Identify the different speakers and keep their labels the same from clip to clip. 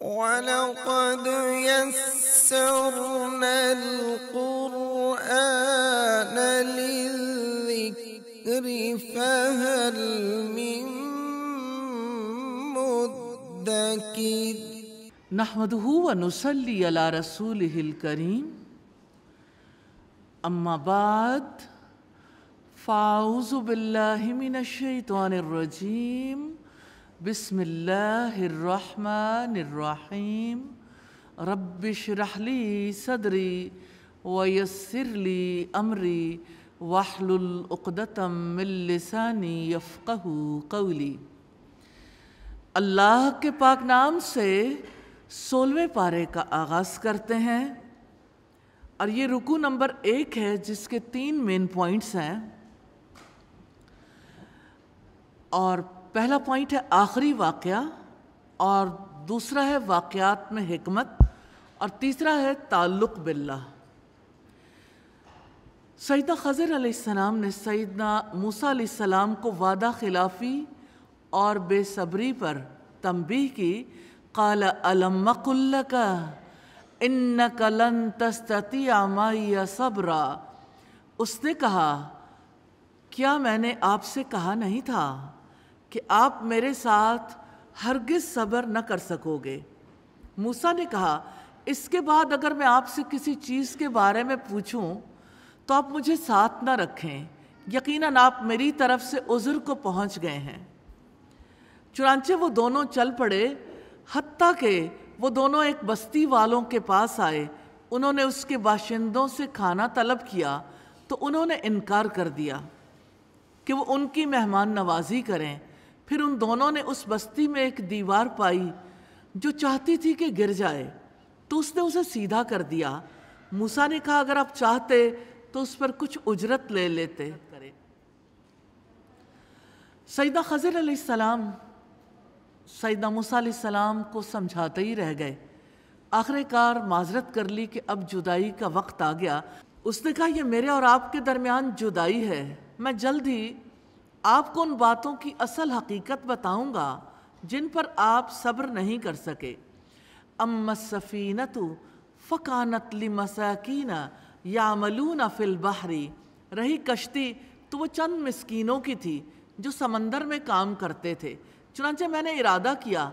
Speaker 1: ولقد يسرنا القرآن للذكر فهل من مدكر نحمده ونصلي على رسوله الكريم أما بعد فأعوذ بالله من الشيطان الرجيم बिसमीम रबरहली सदरी वयसरली अमरी वाहलुल्दतम मिलसानी यफ़ू कौली अल्लाह के पाक नाम से सोलहवें पारे का आगाज़ करते हैं और ये रुकू नंबर एक है जिसके तीन मेन पॉइंट्स हैं और पहला पॉइंट है आखिरी वाक़ और दूसरा है वाक़ात में हमत और तीसरा है ताल्लुक बिल्ला सैदा खज़र सलाम ने सैदना मूसा सलाम को वादा खिलाफ़ी और बेसब्री पर तमबी की काल अलमकुल्ल का इन कलन तस्ती माया सबरा उसने कहा क्या मैंने आपसे कहा नहीं था कि आप मेरे साथ हरगिज सब्र न कर सकोगे मूसा ने कहा इसके बाद अगर मैं आपसे किसी चीज़ के बारे में पूछूं तो आप मुझे साथ न रखें यकीनन आप मेरी तरफ से उज़र को पहुंच गए हैं चुनाचे वो दोनों चल पड़े हती के वो दोनों एक बस्ती वालों के पास आए उन्होंने उसके बाशिंदों से खाना तलब किया तो उन्होंने इनकार कर दिया कि वो उनकी मेहमान नवाजी करें फिर उन दोनों ने उस बस्ती में एक दीवार पाई जो चाहती थी कि गिर जाए तो उसने उसे सीधा कर दिया मूसा ने कहा अगर आप चाहते तो उस पर कुछ उजरत ले लेते सईदा खजर सलाम सईदा मूसा सलाम को समझाते ही रह गए आखिरकार माजरत कर ली कि अब जुदाई का वक्त आ गया उसने कहा यह मेरे और आपके दरमियान जुदाई है मैं जल्द ही आपको उन बातों की असल हकीकत बताऊंगा जिन पर आप सब्र नहीं कर सके अम्म सफ़ीनत फ़कानत मसाकिन यामलून फिल बहरी रही कश्ती तो वो चंद मस्किनों की थी जो समंदर में काम करते थे चुनाचे मैंने इरादा किया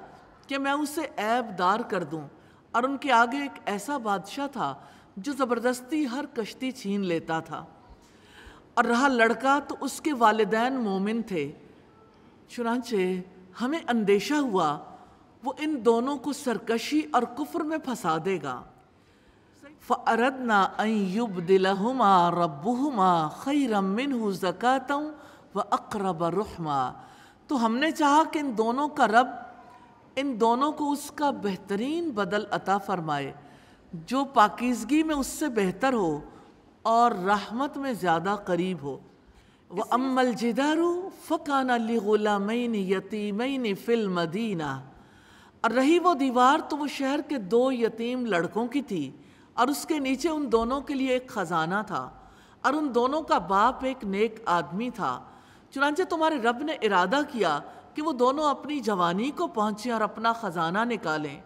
Speaker 1: कि मैं उसे ऐबदार कर दूं और उनके आगे एक ऐसा बादशाह था जो ज़बरदस्ती हर कश्ती छीन लेता था और रहा लड़का तो उसके वालदेन मोमिन थे चुनाचे हमें अंदेशा हुआ वो इन दोनों को सरकशी और कुफ़र में फंसा देगा फरद फ़रदना अयुब दिलहुमा रमिन हु ज़क़ातों व अकरब रुहमा तो हमने चाहा कि इन दोनों का रब इन दोनों को उसका बेहतरीन बदल अता फरमाए जो पाकिजगी में उससे बेहतर हो और रहमत में ज़्यादा करीब हो व अम्मल जिदारू फ़कान अली यती यतीमैन फ़िल मदीना और रही वो दीवार तो वो शहर के दो यतीम लड़कों की थी और उसके नीचे उन दोनों के लिए एक ख़जाना था और उन दोनों का बाप एक नेक आदमी था चुनाचे तुम्हारे रब ने इरादा किया कि वो दोनों अपनी जवानी को पहुँचें और अपना ख़जाना निकालें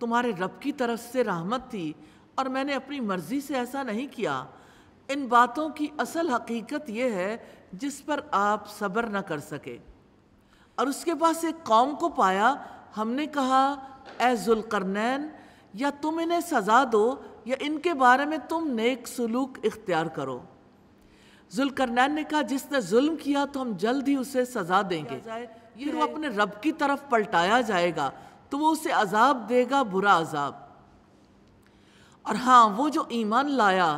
Speaker 1: तुम्हारे रब की तरफ से रहमत थी और मैंने अपनी मर्ज़ी से ऐसा नहीं किया इन बातों की असल हकीकत यह है जिस पर आप सब्र न कर सके और उसके पास एक कौम को पाया हमने कहा ए जुलकरनैन या तुम इन्हें सज़ा दो या इनके बारे में तुम नेक सलूक इख्तियार करो जुलकरनैन ने कहा जिसने जुल्म किया तो हम जल्द ही उसे सज़ा देंगे फिर वो अपने रब की तरफ पलटाया जाएगा तो वो उसे अजाब देगा बुरा अजाब और हाँ वो जो ईमान लाया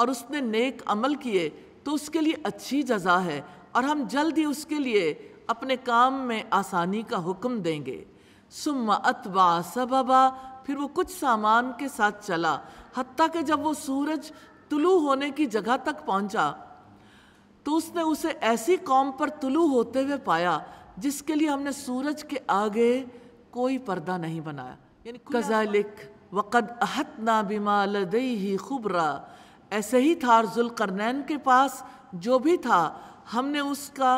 Speaker 1: और उसने नेक अमल किए तो उसके लिए अच्छी जजा है और हम जल्द ही उसके लिए अपने काम में आसानी का हुक्म देंगे सुम अतबा सबबा फिर वो कुछ सामान के साथ चला हती कि जब वो सूरज तुलू होने की जगह तक पहुंचा तो उसने उसे ऐसी कौम पर तुलू होते हुए पाया जिसके लिए हमने सूरज के आगे कोई पर्दा नहीं बनाया यानी कजालिक वक़द अहत ना बिमा लदई ही खुबरा ऐसे ही था जुलकरनैन के पास जो भी था हमने उसका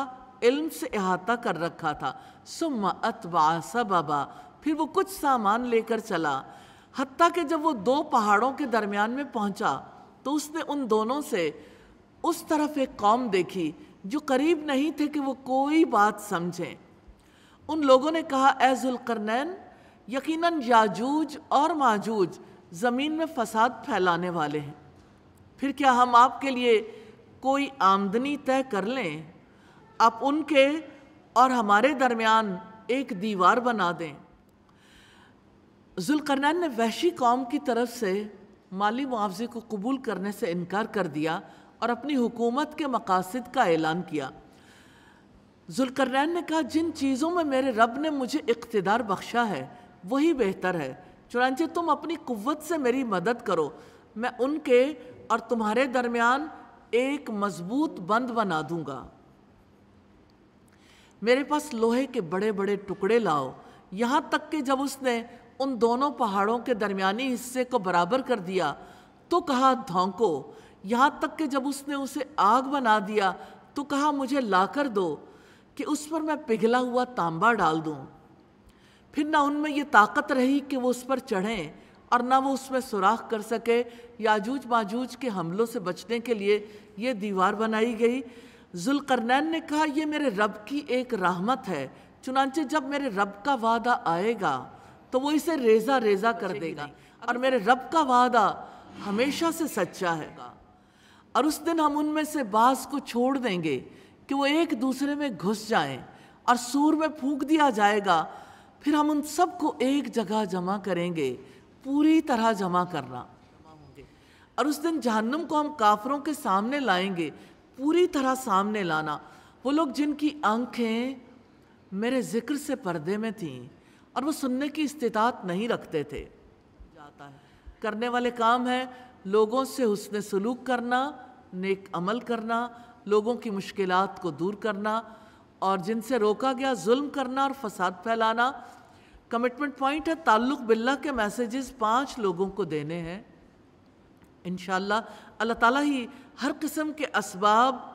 Speaker 1: इल्म से अहाता कर रखा था सुम अतवा सबबा फिर वो कुछ सामान लेकर चला हती कि जब वो दो पहाड़ों के दरमियान में पहुंचा तो उसने उन दोनों से उस तरफ एक कौम देखी जो करीब नहीं थे कि वो कोई बात समझें उन लोगों ने कहा ए जुलकरनैन यकीनन याजूज और माजूज ज़मीन में फसाद फैलाने वाले हैं फिर क्या हम आपके लिए कोई आमदनी तय कर लें आप उनके और हमारे दरमियान एक दीवार बना दें जुलकरनैन ने वहशी कौम की तरफ से माली मुआवजे को कबूल करने से इनकार कर दिया और अपनी हुकूमत के मकासद का ऐलान किया जुलकरनैन ने कहा जिन चीज़ों में मेरे रब ने मुझे इकतदार बख्शा है वही बेहतर है चुनाचे तुम अपनी कुत से मेरी मदद करो मैं उनके और तुम्हारे दरमियान एक मजबूत बंद बना दूंगा मेरे पास लोहे के बड़े बड़े टुकड़े लाओ यहाँ तक कि जब उसने उन दोनों पहाड़ों के दरमियानी हिस्से को बराबर कर दिया तो कहा धोंको यहाँ तक कि जब उसने उसे आग बना दिया तो कहा मुझे लाकर दो कि उस पर मैं पिघला हुआ तांबा डाल दूँ फिर ना उनमें ये ताकत रही कि वो उस पर चढ़ें और ना वो उसमें सुराख कर सके याजूज माजूज के हमलों से बचने के लिए ये दीवार बनाई गई जुलकरनैन ने कहा यह मेरे रब की एक रहमत है चुनाचे जब मेरे रब का वादा आएगा तो वो इसे रेजा रेजा कर देगा और मेरे रब का वादा हमेशा से सच्चा है और उस दिन हम उनमें से बास को छोड़ देंगे कि वो एक दूसरे में घुस जाएं और सूर में फूंक दिया जाएगा फिर हम उन सबको एक जगह जमा करेंगे पूरी तरह जमा करना और उस दिन जहन्नुम को हम काफरों के सामने लाएंगे पूरी तरह सामने लाना वो लोग जिनकी आंखें मेरे ज़िक्र से पर्दे में थीं और वो सुनने की इस्तात नहीं रखते थे जाता है करने वाले काम है लोगों से हुसन सलूक करना नेक अमल करना लोगों की मुश्किलात को दूर करना और जिनसे रोका गया जुल्म करना और फसाद फैलाना कमिटमेंट पॉइंट है ताल्लुक बिल्ला के मैसेजेस पांच लोगों को देने हैं इन अल्लाह ताला ही हर किस्म के असबाब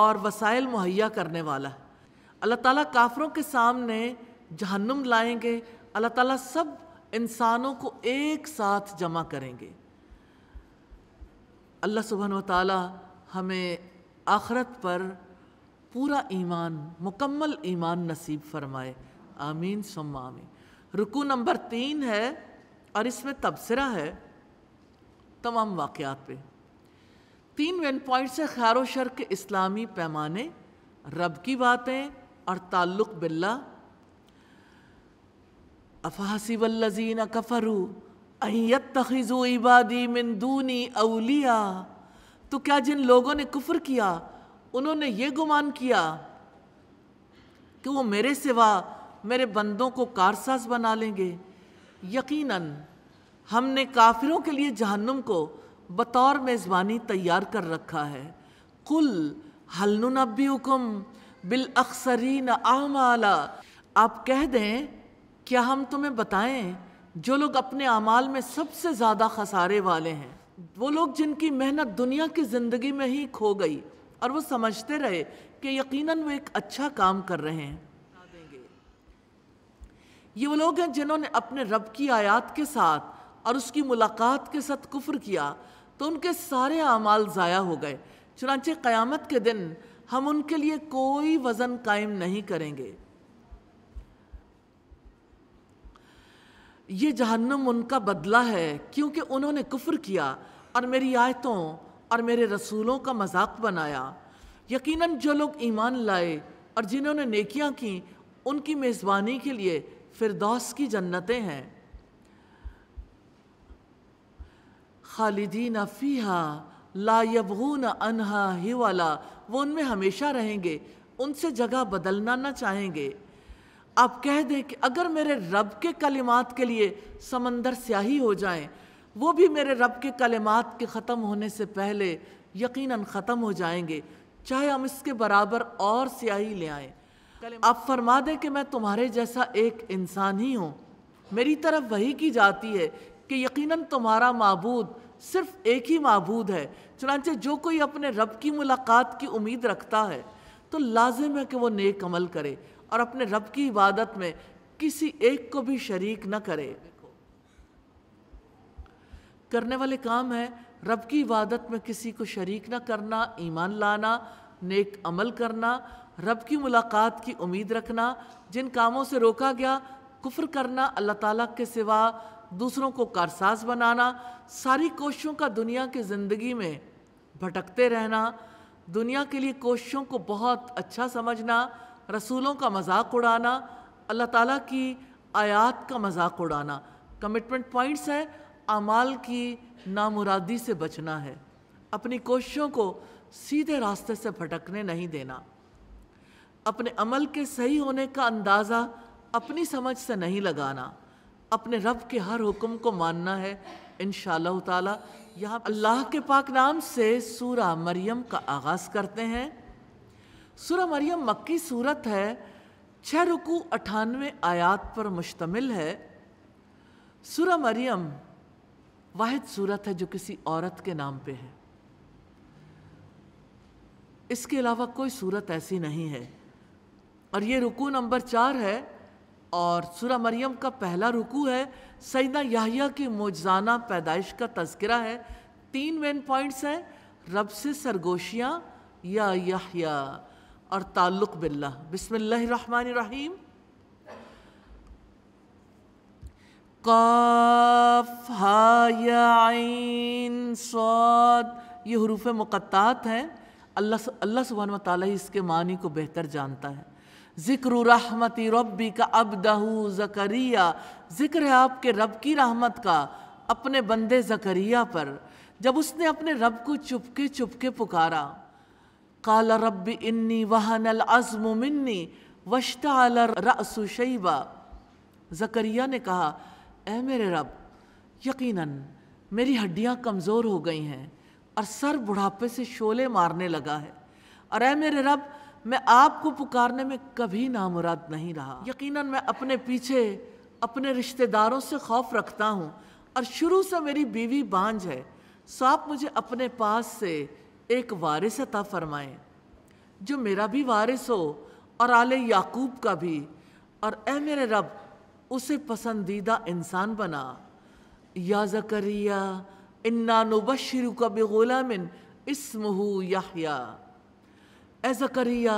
Speaker 1: और वसाइल मुहैया करने वाला है अल्लाह ताला काफरों के सामने जहन्नुम लाएंगे अल्लाह ताला सब इंसानों को एक साथ जमा करेंगे अल्लाह सुबहन ताली हमें आखरत पर पूरा ईमान मुकम्मल ईमान नसीब फरमाए आमीन सुम आमीन रुकू नंबर तीन है और इसमें तबसरा है तमाम वाक़ात पे तीन वन पॉइंट्स है खैर शर के इस्लामी पैमाने रब की बातें और ताल्लुक़ बिल्ला अफहसीबल्लजीन कफरू अयत तखिज़ो इबादी मिंदूनी अलिया तो क्या जिन लोगों ने कुफ़र किया उन्होंने ये गुमान किया कि वो मेरे सिवा मेरे बंदों को कारसाज बना लेंगे यकीनन हमने काफिरों के लिए जहन्नुम को बतौर मेज़बानी तैयार कर रखा है कुल हलनुनबी हुकुम बिल न आमाला आप कह दें क्या हम तुम्हें बताएं जो लोग अपने अमाल में सबसे ज़्यादा खसारे वाले हैं वो लोग जिनकी मेहनत दुनिया की ज़िंदगी में ही खो गई और वो समझते रहे कि यकीनन वो एक अच्छा काम कर रहे हैं ये वो लोग हैं जिन्होंने अपने रब की आयात के साथ और उसकी मुलाकात के साथ कुफ्र किया तो उनके सारे अमाल ज़ाया हो गए चुनाचे क़यामत के दिन हम उनके लिए कोई वज़न कायम नहीं करेंगे ये जहन्नम उनका बदला है क्योंकि उन्होंने कुफ्र किया और मेरी आयतों और मेरे रसूलों का मजाक बनाया यकीनन जो लोग ईमान लाए और जिन्होंने नेकियां की उनकी मेज़बानी के लिए फिरदौस की जन्नतें हैं खालिदीन फ़ीहा लायबून अनहा ही वाला वो उनमें हमेशा रहेंगे उनसे जगह बदलना ना चाहेंगे आप कह दें कि अगर मेरे रब के कलिमात के लिए समंदर स्याही हो जाएं वो भी मेरे रब के कलमात के ख़त्म होने से पहले यकीनन ख़त्म हो जाएंगे चाहे हम इसके बराबर और स्याही ले आए आप फरमा दें कि मैं तुम्हारे जैसा एक इंसान ही हूँ मेरी तरफ वही की जाती है कि यकीनन तुम्हारा मबूद सिर्फ एक ही मबूद है चुनाचे जो कोई अपने रब की मुलाकात की उम्मीद रखता है तो लाजिम है कि वो नेक अमल करे और अपने रब की इबादत में किसी एक को भी शरीक न करे करने वाले काम है रब की इबादत में किसी को शरीक ना करना ईमान लाना नेक अमल करना रब की मुलाकात की उम्मीद रखना जिन कामों से रोका गया कुफ्र करना अल्लाह ताला के सिवा दूसरों को कारसाज बनाना सारी कोशिशों का दुनिया के ज़िंदगी में भटकते रहना दुनिया के लिए कोशिशों को बहुत अच्छा समझना रसूलों का मजाक उड़ाना अल्लाह ताला की आयात का मजाक उड़ाना कमिटमेंट पॉइंट्स हैं अमाल की नामुरादी से बचना है अपनी कोशिशों को सीधे रास्ते से भटकने नहीं देना अपने अमल के सही होने का अंदाज़ा अपनी समझ से नहीं लगाना अपने रब के हर हुक्म को मानना है इन ताला यहाँ अल्लाह के पाक नाम से सूरह मरियम का आगाज़ करते हैं सूरह मरियम मक्की सूरत है छः रुकू अठानवे आयात पर मुश्तमिल है सूरह मरियम वाद सूरत है जो किसी औरत के नाम पे है इसके अलावा कोई सूरत ऐसी नहीं है और ये रुकू नंबर चार है और सूरा मरियम का पहला रुकू है सईदा याहिया की मोजाना पैदाइश का तस्करा है तीन मेन पॉइंट्स हैं रब से सरगोशियाँ या याहिया और ताल्लुक़ बिल्ला बिसमीम काफ सौद ये हरूफ मुक़ात हैं अल्लाह अल्लाह सुबहान ताली इसके मानी को बेहतर जानता है ज़िक्र रहमती रब्बी का अबदहू जकरिया ज़िक्र है आपके रब की रहमत का अपने बंदे जकरिया पर जब उसने अपने रब को चुपके चुपके पुकारा काला रब इन्नी वहन अज़म वशता वश्ता रसुशैबा जकरिया ने कहा ऐ मेरे रब यकीनन मेरी हड्डियाँ कमज़ोर हो गई हैं और सर बुढ़ापे से शोले मारने लगा है और ऐ मेरे रब मैं आपको पुकारने में कभी नामुराद नहीं रहा यकीनन मैं अपने पीछे अपने रिश्तेदारों से खौफ रखता हूँ और शुरू से मेरी बीवी बांझ है सो आप मुझे अपने पास से एक वारिस अता फरमाएं जो मेरा भी वारिस हो और आले याकूब का भी और ऐ मेरे रब उसे पसंदीदा इंसान बना या जकरिया इन्ना नुबशर का बेगुलामिन इसमहू याहिया ए जकरिया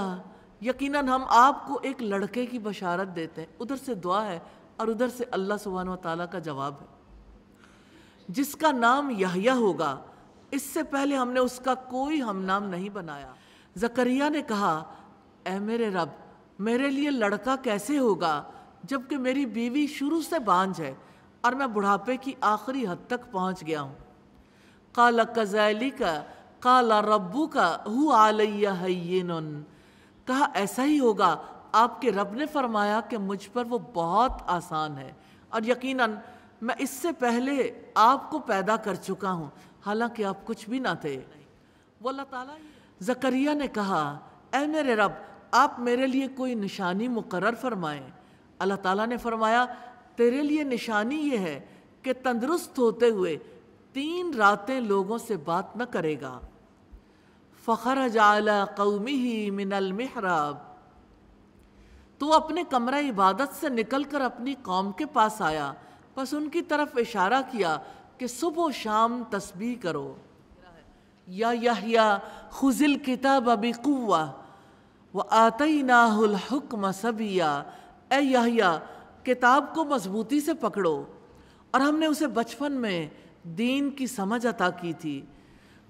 Speaker 1: यकीनन हम आपको एक लड़के की बशारत देते हैं उधर से दुआ है और उधर से अल्लाह सुबहान ताली का जवाब है जिसका नाम यहिया होगा इससे पहले हमने उसका कोई हम नाम नहीं बनाया जकरिया ने कहा ए मेरे रब मेरे लिए लड़का कैसे होगा जबकि मेरी बीवी शुरू से बांझ है और मैं बुढ़ापे की आखिरी हद तक पहुँच गया हूँ काला कजैली का काला रब्बू का हु आलैया हैन कहा ऐसा ही होगा आपके रब ने फरमाया कि मुझ पर वो बहुत आसान है और यकीनन मैं इससे पहले आपको पैदा कर चुका हूँ हालांकि आप कुछ भी ना थे वो अल्लाह ताला जकरिया ने कहा ए मेरे रब आप मेरे लिए कोई निशानी मुकर फरमाएं अल्लाह ताला ने फरमाया तेरे लिए निशानी ये है कि तंदुरुस्त होते हुए तीन रातें लोगों से बात न करेगा फ़खर जाला कौमी ही मिनल मेहराब तो अपने कमरा इबादत से निकलकर अपनी कौम के पास आया बस उनकी तरफ इशारा किया कि सुबह शाम तस्बी करो या यहिया खुजिल किताब अबी कुआ व आतई नाहुल हुक्म सबिया ए यहिया किताब को मजबूती से पकड़ो और हमने उसे बचपन में दीन की समझ अता की थी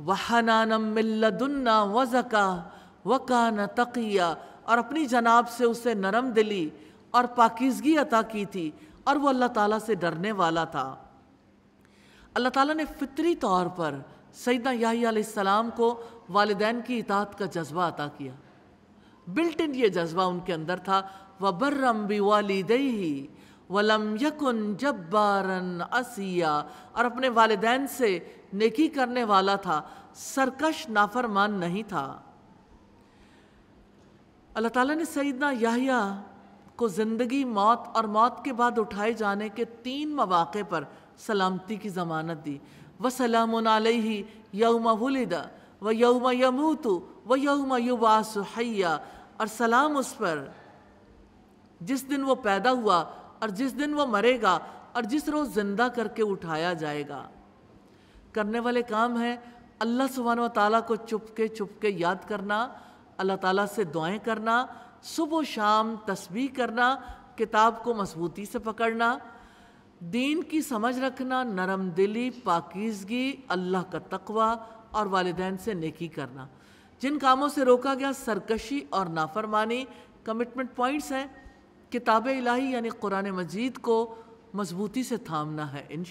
Speaker 1: वह मिल्ल मिल्लदुन्ना व जका न तकिया और अपनी जनाब से उसे नरम दिली और पाकिजगी अता की थी और वो अल्लाह ताला से डरने वाला था अल्लाह ताला ने फितरी तौर पर सैदा याहीसम को वालदेन की इतात का जज्बा अता किया बिल्ट इन ये जज्बा उनके अंदर था वबर्रम ही वलम यकुन जब्बारन असिया और अपने वालदेन से नेकी करने वाला था सरकश नाफरमान नहीं था अल्लाह ताला ने सईदना याहिया को ज़िंदगी मौत और मौत के बाद उठाए जाने के तीन मौाक़े पर सलामती की ज़मानत दी व सलाम ही यौम वलिदा व यौम यमूतु व यौम युबासुहैया और सलाम उस पर जिस दिन वो पैदा हुआ और जिस दिन वो मरेगा और जिस रोज़ ज़िंदा करके उठाया जाएगा करने वाले काम है अल्लाह सुबहान ताली को चुपके चुपके याद करना अल्लाह ताला से दुआएं करना सुबह शाम तस्वीर करना किताब को मजबूती से पकड़ना दीन की समझ रखना नरम दिली पाकिजगी अल्लाह का तकवा और वालदेन से नेकी करना जिन कामों से रोका गया सरकशी और नाफरमानी कमिटमेंट पॉइंट्स हैं किताब इलाही यानि कुरान मजीद को मजबूती से थामना है इन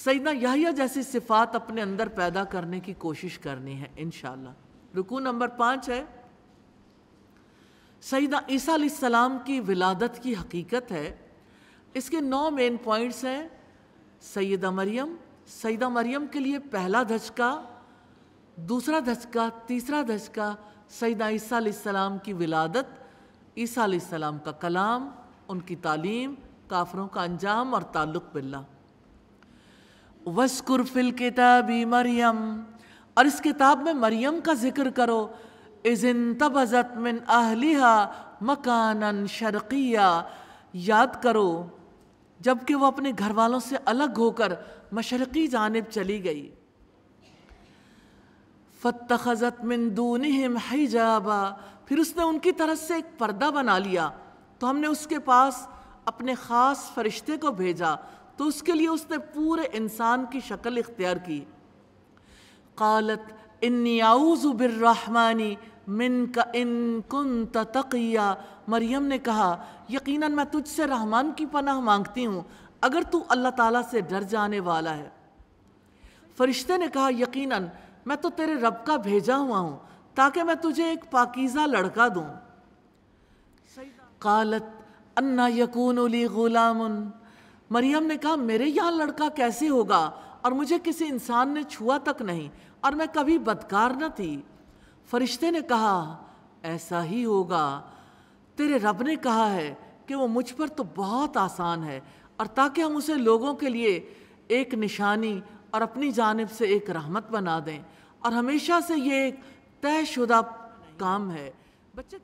Speaker 1: सैदना याहिया जैसी सिफात अपने अंदर पैदा करने की कोशिश करनी है इन रुकू नंबर पाँच है सईदा ईसीम की विलादत की हकीकत है इसके नौ मेन पॉइंट्स हैं सैदा मरियम सैदा मरियम के लिए पहला धचका दूसरा धचका तीसरा धचका सईद ईसा सलाम की विलादत ईसा सलाम का कलाम उनकी तालीम काफरों का अंजाम और ताल्लुक बिल्ला वस्कुर फिल किताबी मरियम और इस किताब में मरियम का जिक्र करो इजिन तबजत मिन अहलिहा मकानन शर्किया याद करो जबकि वो अपने घर वालों से अलग होकर मशरकी जानब चली गई फ़तखज़त मिन दूनहम हिजाबा फिर उसने उनकी तरफ से एक पर्दा बना लिया तो हमने उसके पास अपने ख़ास फरिश्ते को भेजा तो उसके लिए उसने पूरे इंसान की शक्ल इख्तियार की कालत इन्याउज़बिरहमानी मिन का इन कन तकिया मरियम ने कहा यकीनन मैं तुझसे रहमान की पनाह मांगती हूँ अगर तू अल्लाह ताला से डर जाने वाला है फरिश्ते ने कहा यकीनन मैं तो तेरे रब का भेजा हुआ हूँ ताकि मैं तुझे एक पाकिज़ा लड़का दूँ कालत अन्ना यकून उली गुलाम मरियम ने कहा मेरे यहाँ लड़का कैसे होगा और मुझे किसी इंसान ने छुआ तक नहीं और मैं कभी बदकार न थी फरिश्ते ने कहा ऐसा ही होगा तेरे रब ने कहा है कि वो मुझ पर तो बहुत आसान है और ताकि हम उसे लोगों के लिए एक निशानी और अपनी जानब से एक रहमत बना दें और हमेशा से ये एक तयशुदा काम है बच्चे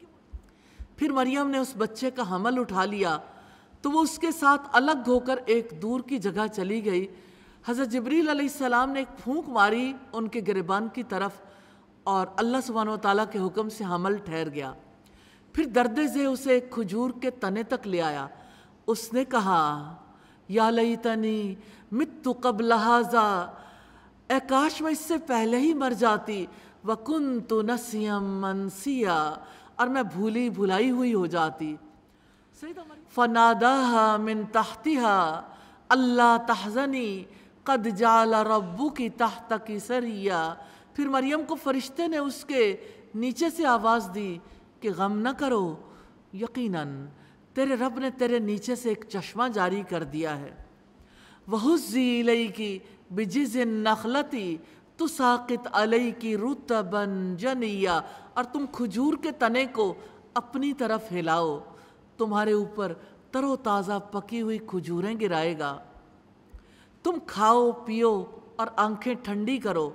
Speaker 1: फिर मरियम ने उस बच्चे का हमल उठा लिया तो वो उसके साथ अलग होकर एक दूर की जगह चली गई हज़रत जबरील अलैहिस्सलाम ने एक फूंक मारी उनके गिरबान की तरफ और अल्लाह सुबहान तला के हुक्म से हमल ठहर गया फिर दर्द से उसे खजूर के तने तक ले आया उसने कहा या लई तनी मित्तु कब लहाजा ए काश मैं इससे पहले ही मर जाती वकुन तो नसियम मनसिया और मैं भूली भुलाई हुई हो जाती फनादाह मिन तहतिहा अल्लाह तहजनी कद जाला रब्बू की तहत की सरिया फिर मरियम को फरिश्ते ने उसके नीचे से आवाज़ दी कि गम न करो यकीनन तेरे रब ने तेरे नीचे से एक चश्मा जारी कर दिया है जी लई की बिजिज नखलती तो अलई की रुतबन जनिया और तुम खजूर के तने को अपनी तरफ हिलाओ तुम्हारे ऊपर तरोताज़ा पकी हुई खजूरें गिराएगा तुम खाओ पियो और आंखें ठंडी करो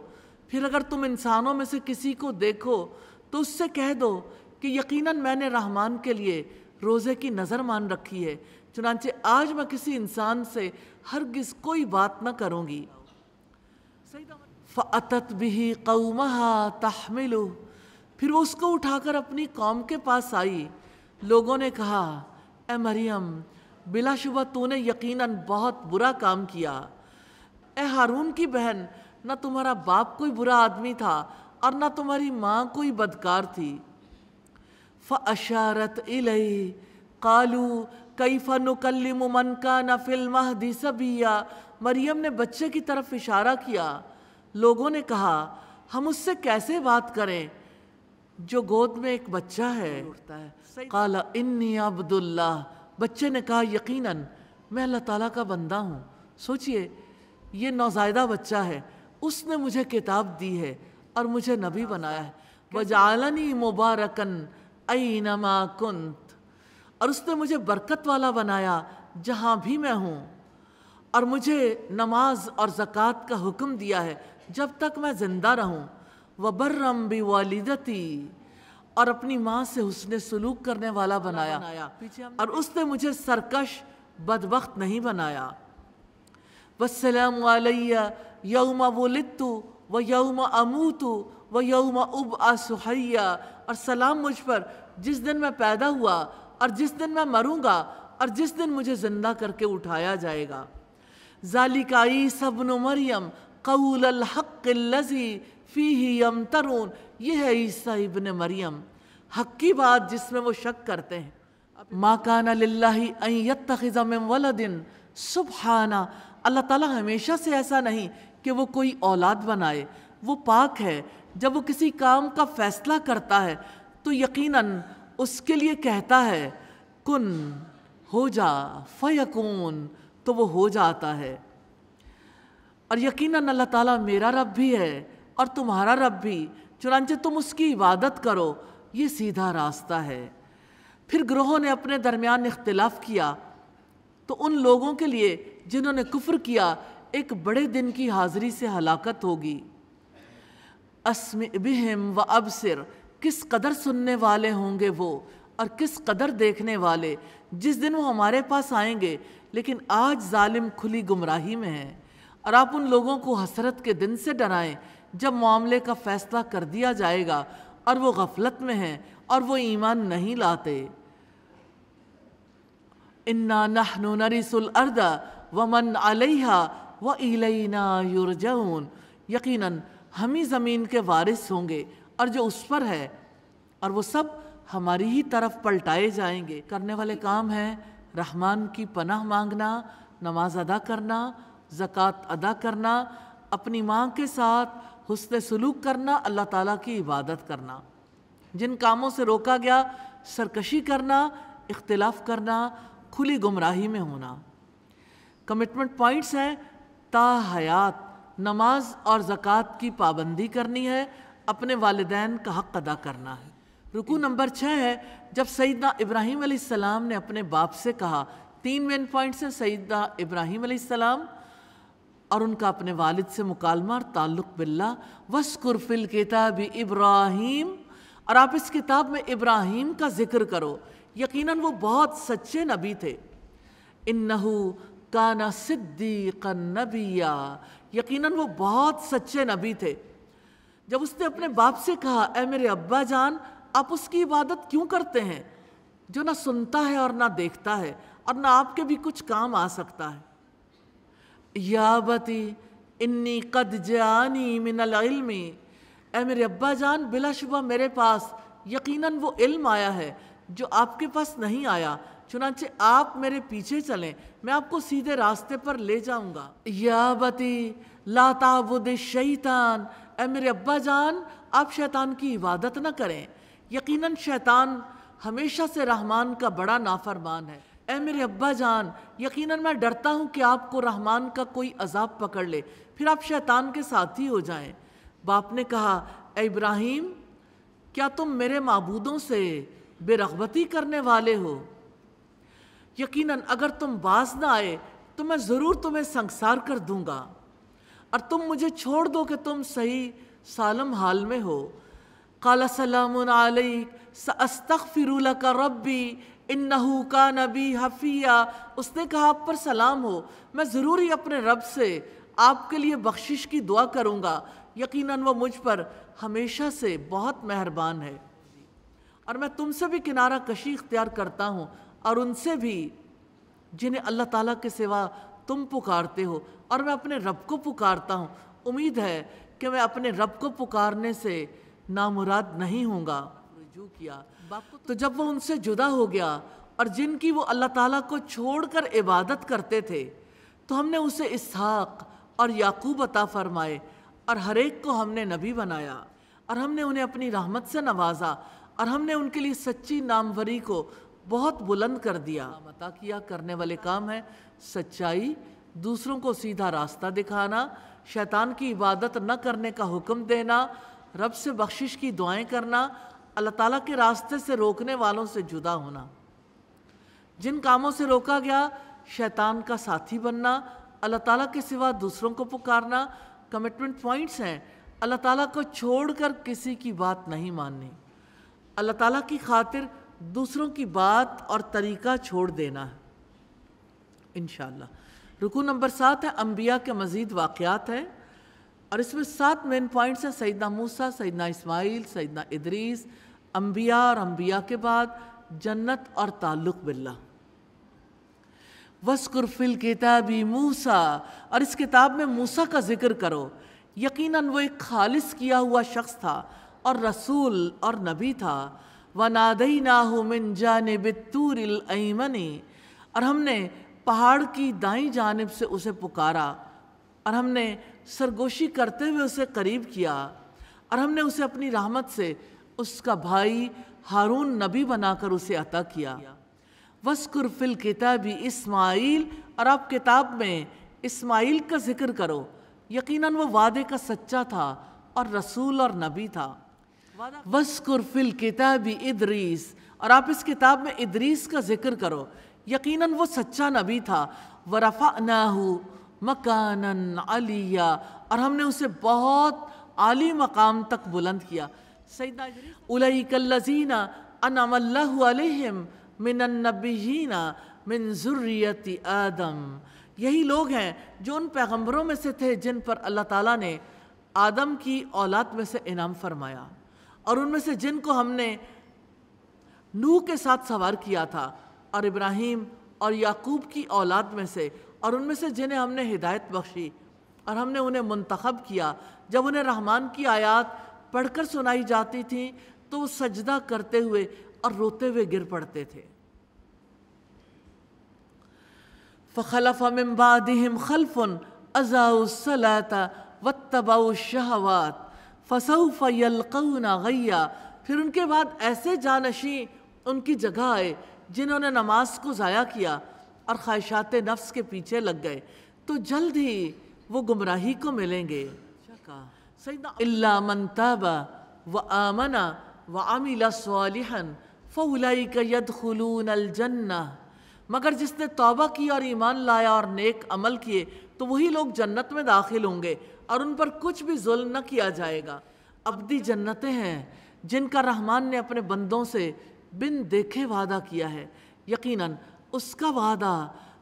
Speaker 1: फिर अगर तुम इंसानों में से किसी को देखो तो उससे कह दो कि यकीनन मैंने रहमान के लिए रोज़े की नज़र मान रखी है चुनाचे आज मैं किसी इंसान से हरगिज़ कोई बात न करूँगी सही फ़त भी कौमहा तहमिलो फिर वो उसको उठाकर अपनी कौम के पास आई लोगों ने कहा ए मरियम बिलाशुबा तूने यकीनन बहुत बुरा काम किया ए हारून की बहन न तुम्हारा बाप कोई बुरा आदमी था और न तुम्हारी माँ कोई बदकार थी फ़शारत इलई कालू कई फ़नुकलिम मन का न फिल्म सबिया मरियम ने बच्चे की तरफ इशारा किया लोगों ने कहा हम उससे कैसे बात करें जो गोद में एक बच्चा है उठता है काला इन्नी अब्दुल्ला बच्चे ने कहा यकीनन मैं अल्लाह ताला का बंदा हूँ सोचिए ये नौजायदा बच्चा है उसने मुझे किताब दी है और मुझे नबी बनाया है वजालनी मुबारकन अमा कुंत और उसने मुझे बरकत वाला बनाया जहाँ भी मैं हूँ और मुझे नमाज और ज़क़़त का हुक्म दिया है जब तक मैं ज़िंदा रहूँ बर्रम भी वालिदती और अपनी माँ से उसने सलूक करने वाला बनाया, बनाया। और उसने मुझे सरकश बदबक नहीं बनाया वसलम यौम वोलितु व यौम अमूतु व यौम उब आसुहैया और सलाम मुझ पर जिस दिन मैं पैदा हुआ और जिस दिन मैं मरूँगा और जिस दिन मुझे ज़िंदा करके उठाया जाएगा जालिकाई सबन मरियम कौल हक़ी फ़ी यम तरून ये है ईसा इबन मरियम हक की बात जिसमें वो शक करते हैं माँ काना लाही वलदिन सुबहाना अल्लाह ताला हमेशा से ऐसा नहीं कि वो कोई औलाद बनाए वो पाक है जब वो किसी काम का फ़ैसला करता है तो यकीनन उसके लिए कहता है कुन हो जा फ़यकून तो वो हो जाता है और यकीनन अल्लाह ताला मेरा रब भी है और तुम्हारा रब भी चुनाचे तुम उसकी इबादत करो ये सीधा रास्ता है फिर ग्रोहों ने अपने दरमियान इख्तलाफ किया तो उन लोगों के लिए जिन्होंने कुफ्र किया एक बड़े दिन की हाजिरी से हलाकत होगी असम बिहम व अबसर किस कदर सुनने वाले होंगे वो और किस कदर देखने वाले जिस दिन वो हमारे पास आएंगे लेकिन आज जालिम खुली गुमराही में है और आप उन लोगों को हसरत के दिन से डराएं जब मामले का फ़ैसला कर दिया जाएगा और वो गफलत में हैं और वो ईमान नहीं लाते इन्ना अर्दा वमन अलैहा व इलैना युरजऊन यकीनन हम ही ज़मीन के वारिस होंगे और जो उस पर है और वो सब हमारी ही तरफ पलटाए जाएंगे करने वाले काम हैं रहमान की पनाह मांगना नमाज अदा करना ज़क़़त अदा करना अपनी माँ के साथ हसन सलूक करना अल्लाह ताला की इबादत करना जिन कामों से रोका गया सरकशी करना इख्तलाफ करना खुली गुमराही में होना कमिटमेंट पॉइंट्स हैं ता हयात नमाज और ज़क़़त की पाबंदी करनी है अपने वालदेन का हक़ अदा करना है रुकू नंबर छः है जब सईदना इब्राहीम ने अपने बाप से कहा तीन मेन पॉइंट्स हैं सईदना इब्राहीम और उनका अपने वालिद से मुकालमा और ताल्लुक़ बिल्ला वस्कुरफिल किताब इब्राहिम और आप इस किताब में इब्राहिम का जिक्र करो यकीनन वो बहुत सच्चे नबी थे इन्नहू काना सिद्दीक नबिया यकीनन वो बहुत सच्चे नबी थे जब उसने अपने बाप से कहा ए मेरे अब्बा जान आप उसकी इबादत क्यों करते हैं जो ना सुनता है और ना देखता है और ना आपके भी कुछ काम आ सकता है याबती इन्नी कद जानी मिनल इल्मी ए मेरे अब्बा जान बिलाशुबा मेरे पास यकीनन वो इल्म आया है जो आपके पास नहीं आया चुनाचे आप मेरे पीछे चलें मैं आपको सीधे रास्ते पर ले जाऊंगा याबती लाताबुद शैतान ए मेरे अब्बा जान आप शैतान की इबादत ना करें यकीनन शैतान हमेशा से रहमान का बड़ा नाफरमान है ए मेरे अब्बा जान यकीनन मैं डरता हूँ कि आपको रहमान का कोई अजाब पकड़ ले फिर आप शैतान के साथी हो जाएं बाप ने कहा ए इब्राहिम क्या तुम मेरे मबूदों से बेरगबती करने वाले हो यकीनन अगर तुम बाज ना आए तो मैं ज़रूर तुम्हें संसार कर दूंगा और तुम मुझे छोड़ दो कि तुम सही सालम हाल में हो काला सलाम फिर का भी इन का नबी हफ़िया उसने कहा आप पर सलाम हो मैं ज़रूरी अपने रब से आपके लिए बख्शिश की दुआ करूँगा यकीनन वह मुझ पर हमेशा से बहुत मेहरबान है और मैं तुमसे भी किनारा कशी इख्तियार करता हूँ और उनसे भी जिन्हें अल्लाह ताला के सिवा तुम पुकारते हो और मैं अपने रब को पुकारता हूँ उम्मीद है कि मैं अपने रब को पुकारने से नामुराद नहीं होऊंगा रजू किया तो जब वो उनसे जुदा हो गया और जिनकी वो अल्लाह ताला को छोड़कर इबादत करते थे तो हमने उसे इसहाक और याकूब अता फरमाए और हर एक को हमने नबी बनाया और हमने उन्हें अपनी रहमत से नवाजा और हमने उनके लिए सच्ची नामवरी को बहुत बुलंद कर दिया अता किया करने वाले काम है सच्चाई दूसरों को सीधा रास्ता दिखाना शैतान की इबादत न करने का हुक्म देना रब से बख्शिश की दुआएं करना अल्लाह ताला के रास्ते से रोकने वालों से जुदा होना जिन कामों से रोका गया शैतान का साथी बनना अल्लाह ताला के सिवा दूसरों को पुकारना कमिटमेंट पॉइंट्स हैं अल्लाह ताला को छोड़कर किसी की बात नहीं माननी अल्लाह ताला की खातिर दूसरों की बात और तरीका छोड़ देना है इन रुकू नंबर सात है अम्बिया के मज़ीद वाक़ात हैं और इसमें सात मेन पॉइंट्स हैं सैदना मूसा सैदना इस्माइल सईदना इदरीस अम्बिया और अम्बिया के बाद जन्नत और ताल्लुक बिल्ला वस्कुर फिल किताबी मूसा और इस किताब में मूसा का जिक्र करो यकीनन वो एक खालिस किया हुआ शख्स था और रसूल और नबी था व नादई नाहमिन जानब तूरमनी और हमने पहाड़ की दाई जानब से उसे पुकारा और हमने सरगोशी करते हुए उसे करीब किया और हमने उसे अपनी रहमत से उसका भाई हारून नबी बनाकर उसे अता किया वस्कुर फिल किताबी इस्माइल और आप किताब में इस्माइल का जिक्र करो यकीनन वो वादे का सच्चा था और रसूल और नबी था वस्कुर फिल किताबी इदरीस और आप इस किताब में इदरीस का जिक्र करो यकीनन वो सच्चा नबी था वरफ़ा नाहू मकानन अलिया और हमने उसे बहुत आली मकाम तक बुलंद किया सईदाजीना अनमल्लाम मिनन्नबीना मिन जुर्रियती आदम यही लोग हैं जो उन पैगंबरों में से थे जिन पर अल्लाह ताला ने आदम की औलाद में से इनाम फरमाया और उनमें से जिनको हमने नू के साथ सवार किया था और इब्राहिम और याकूब की औलाद में से और उनमें से जिन्हें हमने हिदायत बख्शी और हमने उन्हें मंतखब किया जब उन्हें रहमान की आयात पढ़कर सुनाई जाती थी तो वो सजदा करते हुए और रोते हुए गिर पड़ते थे फ़लफ़ अम्बादिम खलफ़न अज़ाउसलाता व तबाउ शहवात फसऊफ़ यलकना गैया फिर उनके बाद ऐसे जानशी उनकी जगह आए जिन्होंने नमाज को ज़ाया किया और ख्वाहिशात नफ्स के पीछे लग गए तो जल्द ही वो गुमराही को मिलेंगे मन व आमना व खलून अलजन्ना मगर जिसने तौबा की और ईमान लाया और नेक अमल किए तो वही लोग जन्नत में दाखिल होंगे और उन पर कुछ भी जुल्म न किया जाएगा अबदी जन्नतें हैं जिनका रहमान ने अपने बंदों से बिन देखे वादा किया है यकीनन उसका वादा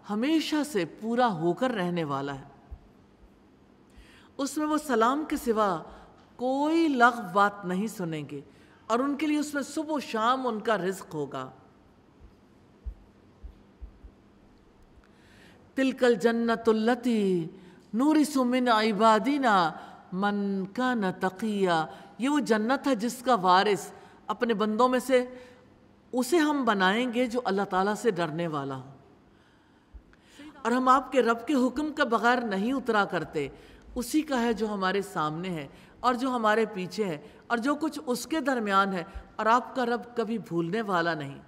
Speaker 1: हमेशा से पूरा होकर रहने वाला है उसमें वो सलाम के सिवा कोई लग बात नहीं सुनेंगे और उनके लिए उसमें सुबह शाम उनका रिस्क होगा तिलकल जन्नतुल्लती नूरी सुमिन इबादीना मन का न तकिया ये वो जन्नत है जिसका वारिस अपने बंदों में से उसे हम बनाएंगे जो अल्लाह ताला से डरने वाला हो और हम आपके रब के हुक्म का बगैर नहीं उतरा करते उसी का है जो हमारे सामने है और जो हमारे पीछे है और जो कुछ उसके दरमियान है और आपका रब कभी भूलने वाला नहीं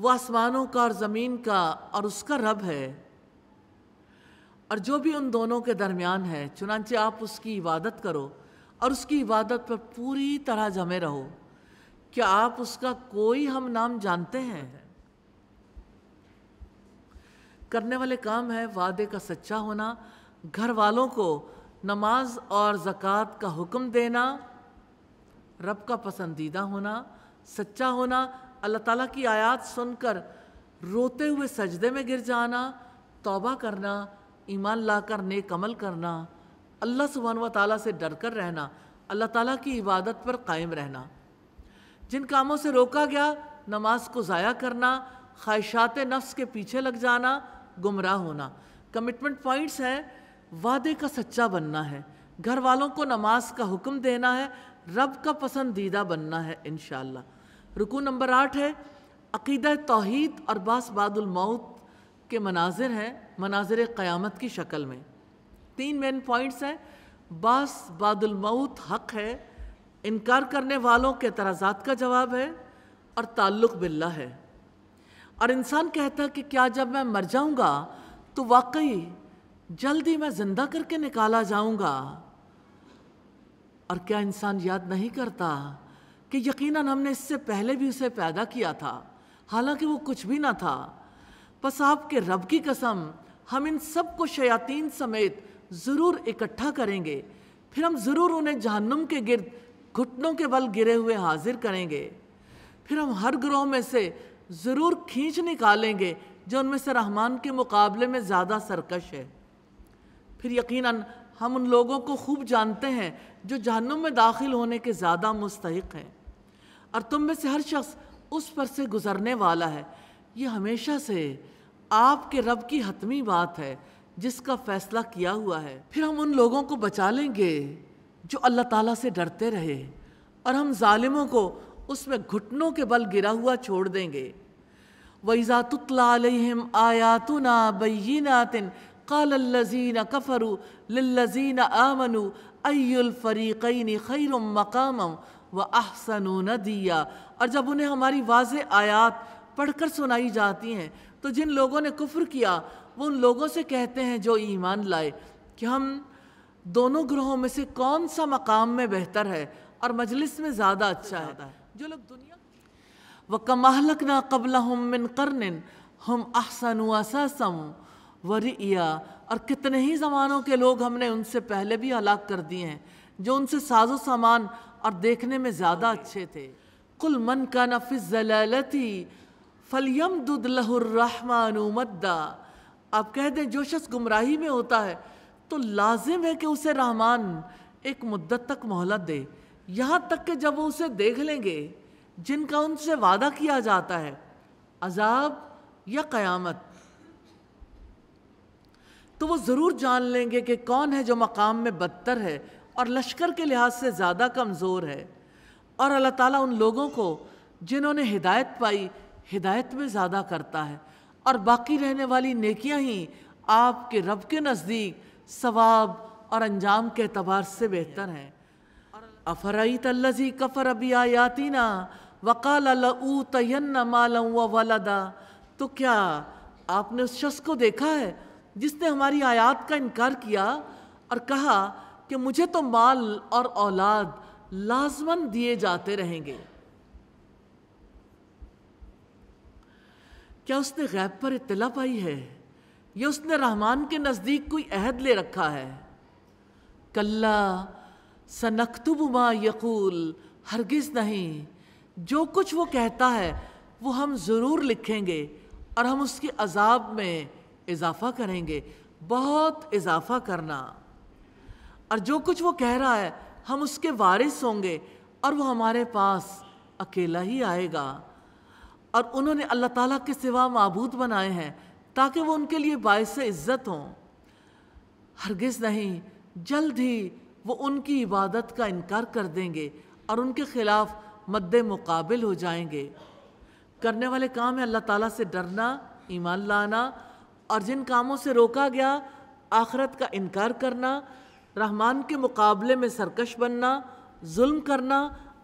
Speaker 1: वो आसमानों का और ज़मीन का और उसका रब है और जो भी उन दोनों के दरमियान है चुनाचे आप उसकी इबादत करो और उसकी इबादत पर पूरी तरह जमे रहो क्या आप उसका कोई हम नाम जानते हैं करने वाले काम है वादे का सच्चा होना घर वालों को नमाज और जक़ात का हुक्म देना रब का पसंदीदा होना सच्चा होना अल्लाह ताला की आयत सुनकर रोते हुए सजदे में गिर जाना तौबा करना ईमान लाकर नेक अमल करना अल्लाह सुबहान व ताली से डर कर रहना अल्लाह ताला की इबादत पर कायम रहना जिन कामों से रोका गया नमाज को ज़ाया करना ख्वाहिशात नफ्स के पीछे लग जाना गुमराह होना कमिटमेंट पॉइंट्स हैं वादे का सच्चा बनना है घर वालों को नमाज का हुक्म देना है रब का पसंदीदा बनना है इन रुकू नंबर आठ है अकीद तोहद और बास मौत के मनाजिर हैं मनाजिर क़्यामत की शक्ल में तीन मेन पॉइंट्स हैं बास मौत हक है इनकार करने वालों के तराजात का जवाब है और ताल्लुक़ बिल्ला है और इंसान कहता है कि क्या जब मैं मर जाऊंगा तो वाकई जल्दी मैं ज़िंदा करके निकाला जाऊंगा और क्या इंसान याद नहीं करता कि यकीनन हमने इससे पहले भी उसे पैदा किया था हालांकि वो कुछ भी ना था बस आपके रब की कसम हम इन सब को शयातीन समेत ज़रूर इकट्ठा करेंगे फिर हम ज़रूर उन्हें जहन्नुम के गिर्द घुटनों के बल गिरे हुए हाजिर करेंगे फिर हम हर ग्रोह में से ज़रूर खींच निकालेंगे जो उनमें से रहमान के मुकाबले में ज़्यादा सरकश है फिर यकीनन हम उन लोगों को खूब जानते हैं जो जहनुम में दाखिल होने के ज़्यादा मुस्तक हैं और तुम में से हर शख्स उस पर से गुज़रने वाला है ये हमेशा से आपके रब की हतमी बात है जिसका फ़ैसला किया हुआ है फिर हम उन लोगों को बचा लेंगे जो अल्लाह ताला से डरते रहे और हम ालिमों को उसमें घुटनों के बल गिरा हुआ छोड़ देंगे वैज़ातुतलाम आयातना बैनातिन कालजीन कफ़रु लजीन आमनु अयुलफ़रीकैन खैर मकाम व अहसन दिया और जब उन्हें हमारी वाज आयात पढ़कर सुनाई जाती हैं तो जिन लोगों ने कुफ्र किया वो उन लोगों से कहते हैं जो ईमान लाए कि हम दोनों ग्रहों में से कौन सा मकाम में बेहतर है और मजलिस में ज़्यादा अच्छा है जो लोग दुनिया व कमहलक ना कबला हम मिन करन हम अहसन वसम वरिया और कितने ही ज़मानों के लोग हमने उनसे पहले भी हलाक कर दिए हैं जो उनसे साजो सामान और देखने में ज़्यादा अच्छे थे कुल मन का नफिस जलालती फलियम दुद दुदलहरहमानुमद्दा आप कह दें जो शख्स गुमराही में होता है तो लाजिम है कि उसे रहमान एक मुद्दत तक मोहलत दे यहाँ तक कि जब वो उसे देख लेंगे जिनका उनसे वादा किया जाता है अजाब या क़यामत तो वो ज़रूर जान लेंगे कि कौन है जो मकाम में बदतर है और लश्कर के लिहाज से ज़्यादा कमज़ोर है और अल्लाह ताला उन लोगों को जिन्होंने हिदायत पाई हिदायत में ज़्यादा करता है और बाकी रहने वाली नेकियां ही आपके रब के नज़दीक सवाब और अंजाम के अतबार से बेहतर है अफरईत अल्लजी कफर आयाती ना वकाल तयन्न माला वलदा तो क्या आपने उस शख्स को देखा है जिसने हमारी आयात का इनकार किया और कहा कि मुझे तो माल और औलाद लाजमन दिए जाते रहेंगे क्या उसने गैब पर इतला पाई है ये उसने रहमान के नज़दीक कोई अहद ले रखा है कल्ला सनखतुबुमा यकूल हरगिज़ नहीं जो कुछ वो कहता है वो हम ज़रूर लिखेंगे और हम उसके अजाब में इजाफ़ा करेंगे बहुत इजाफ़ा करना और जो कुछ वो कह रहा है हम उसके वारिस होंगे और वो हमारे पास अकेला ही आएगा और उन्होंने अल्लाह ताला के सिवा मबूद बनाए हैं ताकि वो उनके लिए बायस इज़्ज़त हों हरगिज़ नहीं जल्द ही वो उनकी इबादत का इनकार कर देंगे और उनके ख़िलाफ़ मद्द मुकाबिल हो जाएंगे करने वाले काम है अल्लाह ताला से डरना ईमान लाना और जिन कामों से रोका गया आखरत का इनकार करना रहमान के मुकाबले में सरकश बनना जुल्म करना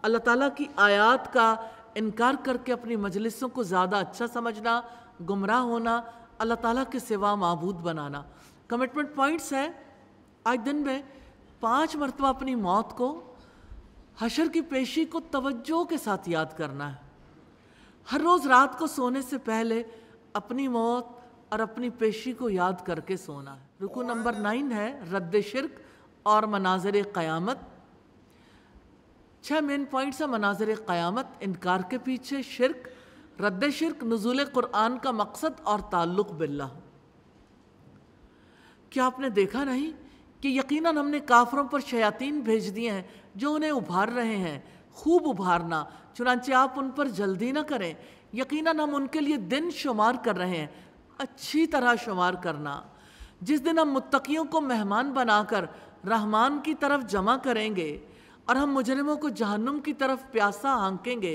Speaker 1: अल्लाह ताला की आयात का इनकार करके अपनी मजलिसों को ज़्यादा अच्छा समझना गुमराह होना अल्लाह ताला के सिवा मबूद बनाना कमिटमेंट पॉइंट्स हैं आज दिन में पांच मरतबा अपनी मौत को हशर की पेशी को तवज्जो के साथ याद करना है हर रोज़ रात को सोने से पहले अपनी मौत और अपनी पेशी को याद करके सोना है रुकू नंबर नाइन है रद्द शिरक और मनाजर क़यामत छः मेन पॉइंट्स हैं मनाजर क़यामत इनकार के पीछे शिरक रद्द शिरक नजूल कुरान का मकसद और ताल्लुक बिल्ला क्या आपने देखा नहीं कि यकीनन हमने काफरों पर शयातीन भेज दिए हैं जो उन्हें उभार रहे हैं खूब उभारना चुनाचे आप उन पर जल्दी ना करें यकीनन हम उनके लिए दिन शुमार कर रहे हैं अच्छी तरह शुमार करना जिस दिन हम मुत्तकियों को मेहमान बनाकर रहमान की तरफ जमा करेंगे और हम मुजरमों को जहन्नुम की तरफ प्यासा आंकेंगे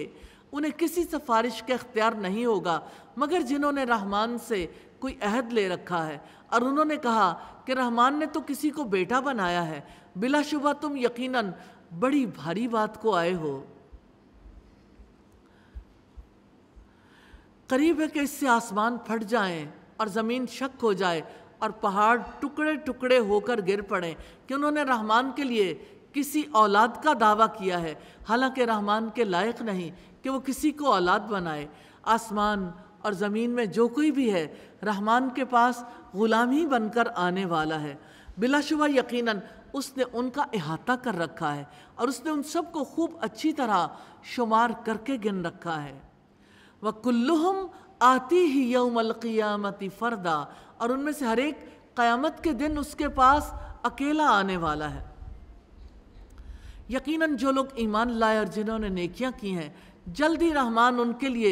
Speaker 1: उन्हें किसी सिफारिश का अख्तियार नहीं होगा मगर जिन्होंने रहमान से कोई अहद ले रखा है और उन्होंने कहा कि रहमान ने तो किसी को बेटा बनाया है बिलाशुबा तुम यकीनन बड़ी भारी बात को आए हो करीब है कि इससे आसमान फट जाए और ज़मीन शक हो जाए और पहाड़ टुकड़े टुकड़े होकर गिर पड़े कि उन्होंने रहमान के लिए किसी औलाद का दावा किया है हालांकि रहमान के लायक नहीं कि वो किसी को औलाद बनाए आसमान और ज़मीन में जो कोई भी है रहमान के पास ग़ुलाम ही बनकर आने वाला है बिलाशुबा यकीनन उसने उनका अहाता कर रखा है और उसने उन सबको खूब अच्छी तरह शुमार करके गिन रखा है व कुल्लुहम आती ही यौमलक़ियामती फ़रदा और उनमें से हर एक क़यामत के दिन उसके पास अकेला आने वाला है यकीनन जो लोग ईमान लाए और जिन्होंने नेकियां की हैं जल्दी रहमान उनके लिए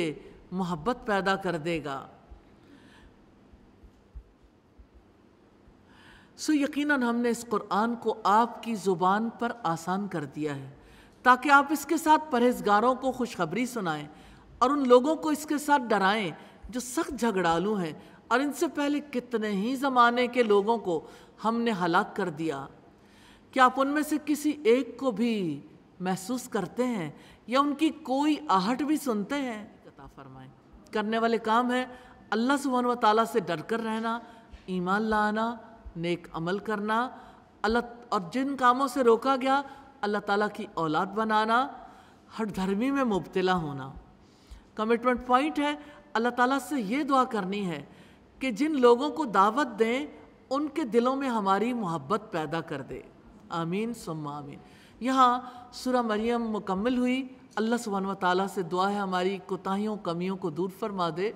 Speaker 1: मोहब्बत पैदा कर देगा सो यकीनन हमने इस कुरान को आपकी ज़ुबान पर आसान कर दिया है ताकि आप इसके साथ परहेजगारों को खुशखबरी सुनाएं और उन लोगों को इसके साथ डराएं जो सख्त झगड़ालू हैं और इनसे पहले कितने ही ज़माने के लोगों को हमने हलाक कर दिया क्या आप उनमें से किसी एक को भी महसूस करते हैं या उनकी कोई आहट भी सुनते हैं कता फरमाए करने वाले काम है अल्लाह सुबहान व ताली से डर कर रहना ईमान लाना नेक अमल करना अल्लाह और जिन कामों से रोका गया अल्लाह ताला की औलाद बनाना हर धर्मी में मुबतला होना कमिटमेंट पॉइंट है अल्लाह ताला से ये दुआ करनी है कि जिन लोगों को दावत दें उनके दिलों में हमारी मोहब्बत पैदा कर दे आमीन सुम आमीन यहाँ सुरा मरियम मुकम्मल हुई अल्लाह सुबहान ताली से दुआ है हमारी कोताहियों कमियों को दूर फरमा दे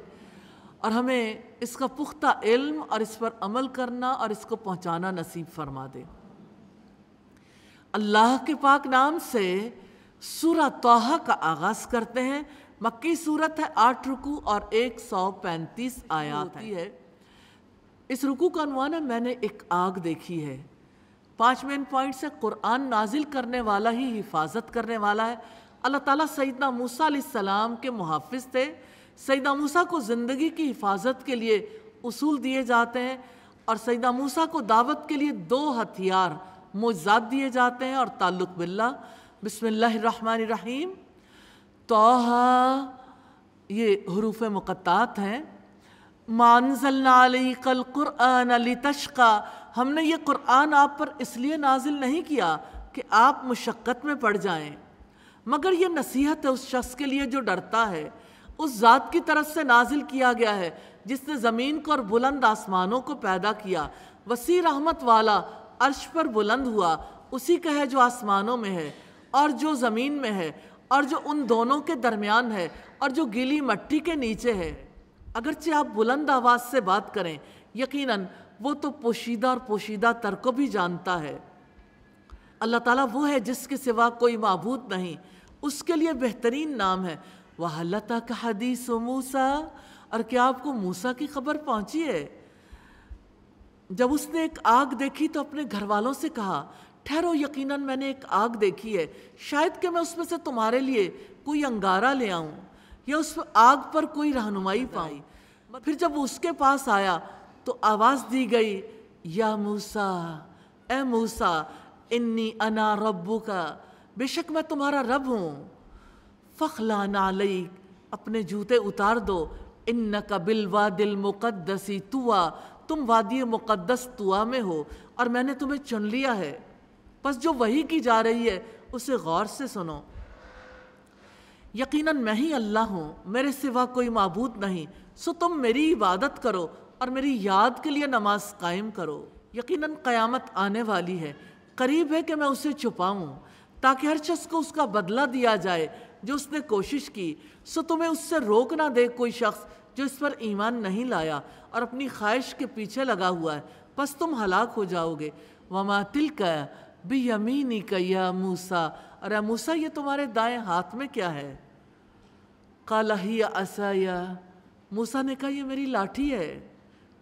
Speaker 1: और हमें इसका पुख्ता इल्म और इस पर अमल करना और इसको पहुँचाना नसीब फरमा दे अल्लाह के पाक नाम से सूरा तोहा का आगाज़ करते हैं मक्की सूरत है आठ रुकू और एक सौ पैंतीस आयात है इस रुकू का अनुमान है मैंने एक आग देखी है पाँच मेन पॉइंट से कुरान नाजिल करने वाला ही हिफाजत करने वाला है अल्लाह ताला सैदना मूसा सलाम के मुहाफ़ थे सैदा मूसा को ज़िंदगी की हिफाजत के लिए उसूल दिए जाते हैं और सैदा मूसा को दावत के लिए दो हथियार मुजाद दिए जाते हैं और ताल्लुक बिल्ला बिसमीम तो ये हरूफ मुक़त्त हैं मानजल कल कुरान अली तशका हमने ये कुरान आप पर इसलिए नाजिल नहीं किया कि आप मुशक्क़त में पड़ जाएं मगर ये नसीहत है उस शख्स के लिए जो डरता है उस ज़ात की तरफ से नाजिल किया गया है जिसने ज़मीन को और बुलंद आसमानों को पैदा किया वसी रहमत वाला अर्श पर बुलंद हुआ उसी का है जो आसमानों में है और जो ज़मीन में है और जो उन दोनों के दरमियान है और जो गीली मट्टी के नीचे है अगरचे आप बुलंद आवाज़ से बात करें यकीनन वो तो पोशीदा और पोशीदा तर को भी जानता है अल्लाह ताला वो है जिसके सिवा कोई मबूद नहीं उसके लिए बेहतरीन नाम है वह लता का हदीस मूसा और क्या आपको मूसा की खबर पहुंची है जब उसने एक आग देखी तो अपने घर वालों से कहा ठहरो यकीनन मैंने एक आग देखी है शायद कि मैं उसमें से तुम्हारे लिए कोई अंगारा ले आऊं या उस आग पर कोई रहनुमाई पाई फिर जब उसके पास आया तो आवाज़ दी गई या मूसा ए मूसा इन्नी अना रबू का बेशक मैं तुम्हारा रब हूँ फ़खला नई अपने जूते उतार दो इन्न कबिल वा मुक़दसी तुआ तुम वादी मुक़दस तुआ में हो और मैंने तुम्हें चुन लिया है बस जो वही की जा रही है उसे गौर से सुनो यकीनन मैं ही अल्लाह हूँ मेरे सिवा कोई माबूद नहीं सो तुम मेरी इबादत करो और मेरी याद के लिए नमाज कायम करो यकीनन क़यामत आने वाली है करीब है कि मैं उसे छुपाऊँ ताकि हर शख्स को उसका बदला दिया जाए जो उसने कोशिश की सो तुम्हें उससे रोक ना दे कोई शख्स जो इस पर ईमान नहीं लाया और अपनी ख्वाहिश के पीछे लगा हुआ है बस तुम हलाक हो जाओगे वमा तिल का भी यमीनी कैया मूसा अरे मूसा ये तुम्हारे दाएं हाथ में क्या है काला ही असया मूसा ने कहा ये मेरी लाठी है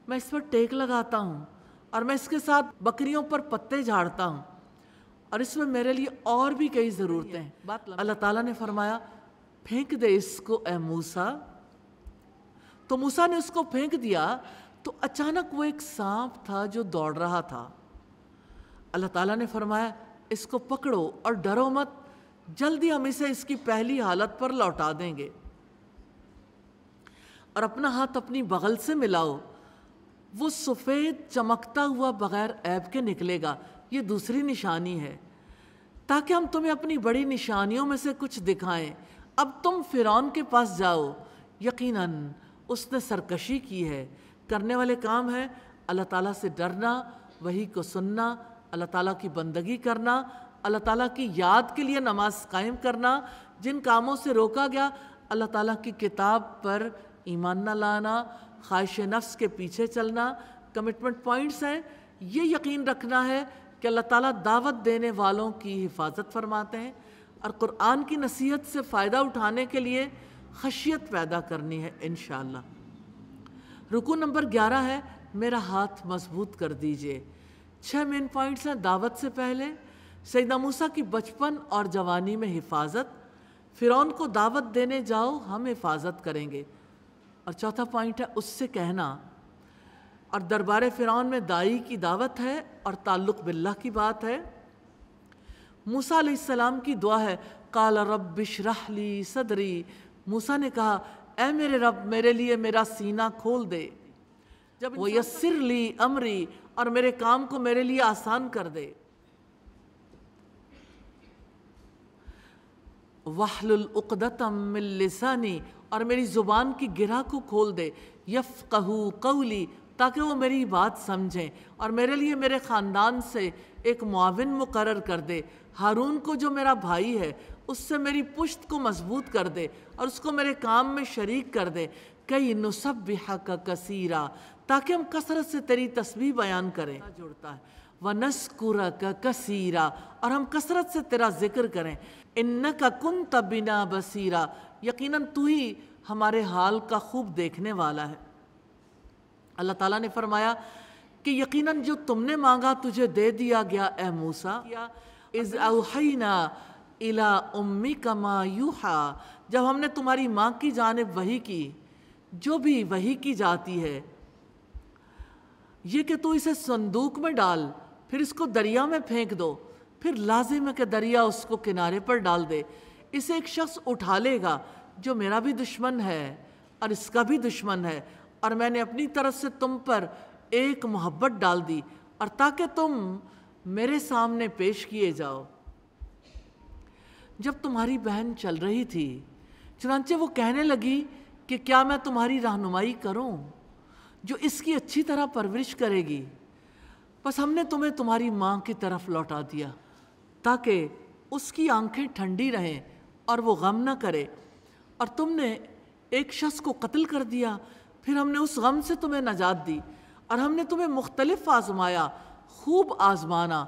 Speaker 1: मैं इस पर टेक लगाता हूँ और मैं इसके साथ बकरियों पर पत्ते झाड़ता हूँ और इसमें मेरे लिए और भी कई ज़रूरतें हैं बात अल्लाह ताला ने फरमाया फेंक दे इसको ए मूसा तो मूसा ने उसको फेंक दिया तो अचानक वो एक सांप था जो दौड़ रहा था अल्लाह ताला ने फरमाया इसको पकड़ो और डरो मत जल्दी हम इसे इसकी पहली हालत पर लौटा देंगे और अपना हाथ अपनी बगल से मिलाओ वो सफ़ेद चमकता हुआ बग़ैर ऐब के निकलेगा ये दूसरी निशानी है ताकि हम तुम्हें अपनी बड़ी निशानियों में से कुछ दिखाएं अब तुम फ़िरौन के पास जाओ यकीनन उसने सरकशी की है करने वाले काम है अल्लाह ताला से डरना वही को सुनना अल्लाह ताला की बंदगी करना अल्लाह ताला की याद के लिए नमाज कायम करना जिन कामों से रोका गया अल्लाह ताला की किताब पर ईमान न लाना ख्वाहिश नफ्स के पीछे चलना कमिटमेंट पॉइंट्स हैं ये यकीन रखना है कि अल्लाह ताला दावत देने वालों की हिफाजत फरमाते हैं और क़ुरान की नसीहत से फ़ायदा उठाने के लिए खशियत पैदा करनी है इन रुकू नंबर ग्यारह है मेरा हाथ मजबूत कर दीजिए छः मेन पॉइंट्स हैं दावत से पहले सैदा मूसा की बचपन और जवानी में हिफाजत फ़िरौन को दावत देने जाओ हम हिफाजत करेंगे और चौथा पॉइंट है उससे कहना और दरबार फ़िरौन में दाई की दावत है और ताल्लुक़ बिल्ला की बात है मूसा सलाम की दुआ है काल रब शराहली सदरी मूसा ने कहा ए मेरे रब मेरे लिए मेरा सीना खोल दे जब वो यसर ली अमरी और मेरे काम को मेरे लिए आसान कर दे वाहलुलदतम मिलसानी और मेरी ज़ुबान की गिरा को खोल दे यफ़ कहू कौली ताकि वो मेरी बात समझें और मेरे लिए मेरे ख़ानदान से एक मुआविन मुकर कर दे हारून को जो मेरा भाई है उससे मेरी पुश्त को मजबूत कर दे और उसको मेरे काम में शरीक कर दे कई नुसब का कसीरा ताकि हम कसरत से तेरी तस्वीर बयान करें जुड़ता है व नस्कुरा का कसीरा और हम कसरत से तेरा जिक्र करें इन्न का कुन तबिना बसीरा यकीनन तू ही हमारे हाल का खूब देखने वाला है अल्लाह ताला ने फरमाया कि यकीनन जो तुमने मांगा तुझे दे दिया गया ए मूसा इज़ अवहैना इला उम्मी का मायूहा जब हमने तुम्हारी माँ की जानब वही की जो भी वही की जाती है ये कि तू इसे संदूक में डाल फिर इसको दरिया में फेंक दो फिर लाजिम है कि दरिया उसको किनारे पर डाल दे इसे एक शख्स उठा लेगा जो मेरा भी दुश्मन है और इसका भी दुश्मन है और मैंने अपनी तरफ से तुम पर एक मोहब्बत डाल दी और ताकि तुम मेरे सामने पेश किए जाओ जब तुम्हारी बहन चल रही थी चुनाचे वो कहने लगी कि क्या मैं तुम्हारी रहनुमाई करूं जो इसकी अच्छी तरह परवरिश करेगी बस हमने तुम्हें तुम्हारी माँ की तरफ लौटा दिया ताकि उसकी आंखें ठंडी रहें और वो गम ना करे और तुमने एक शख्स को कत्ल कर दिया फिर हमने उस गम से तुम्हें नजात दी और हमने तुम्हें मुख्तलिफ आजमाया खूब आजमाना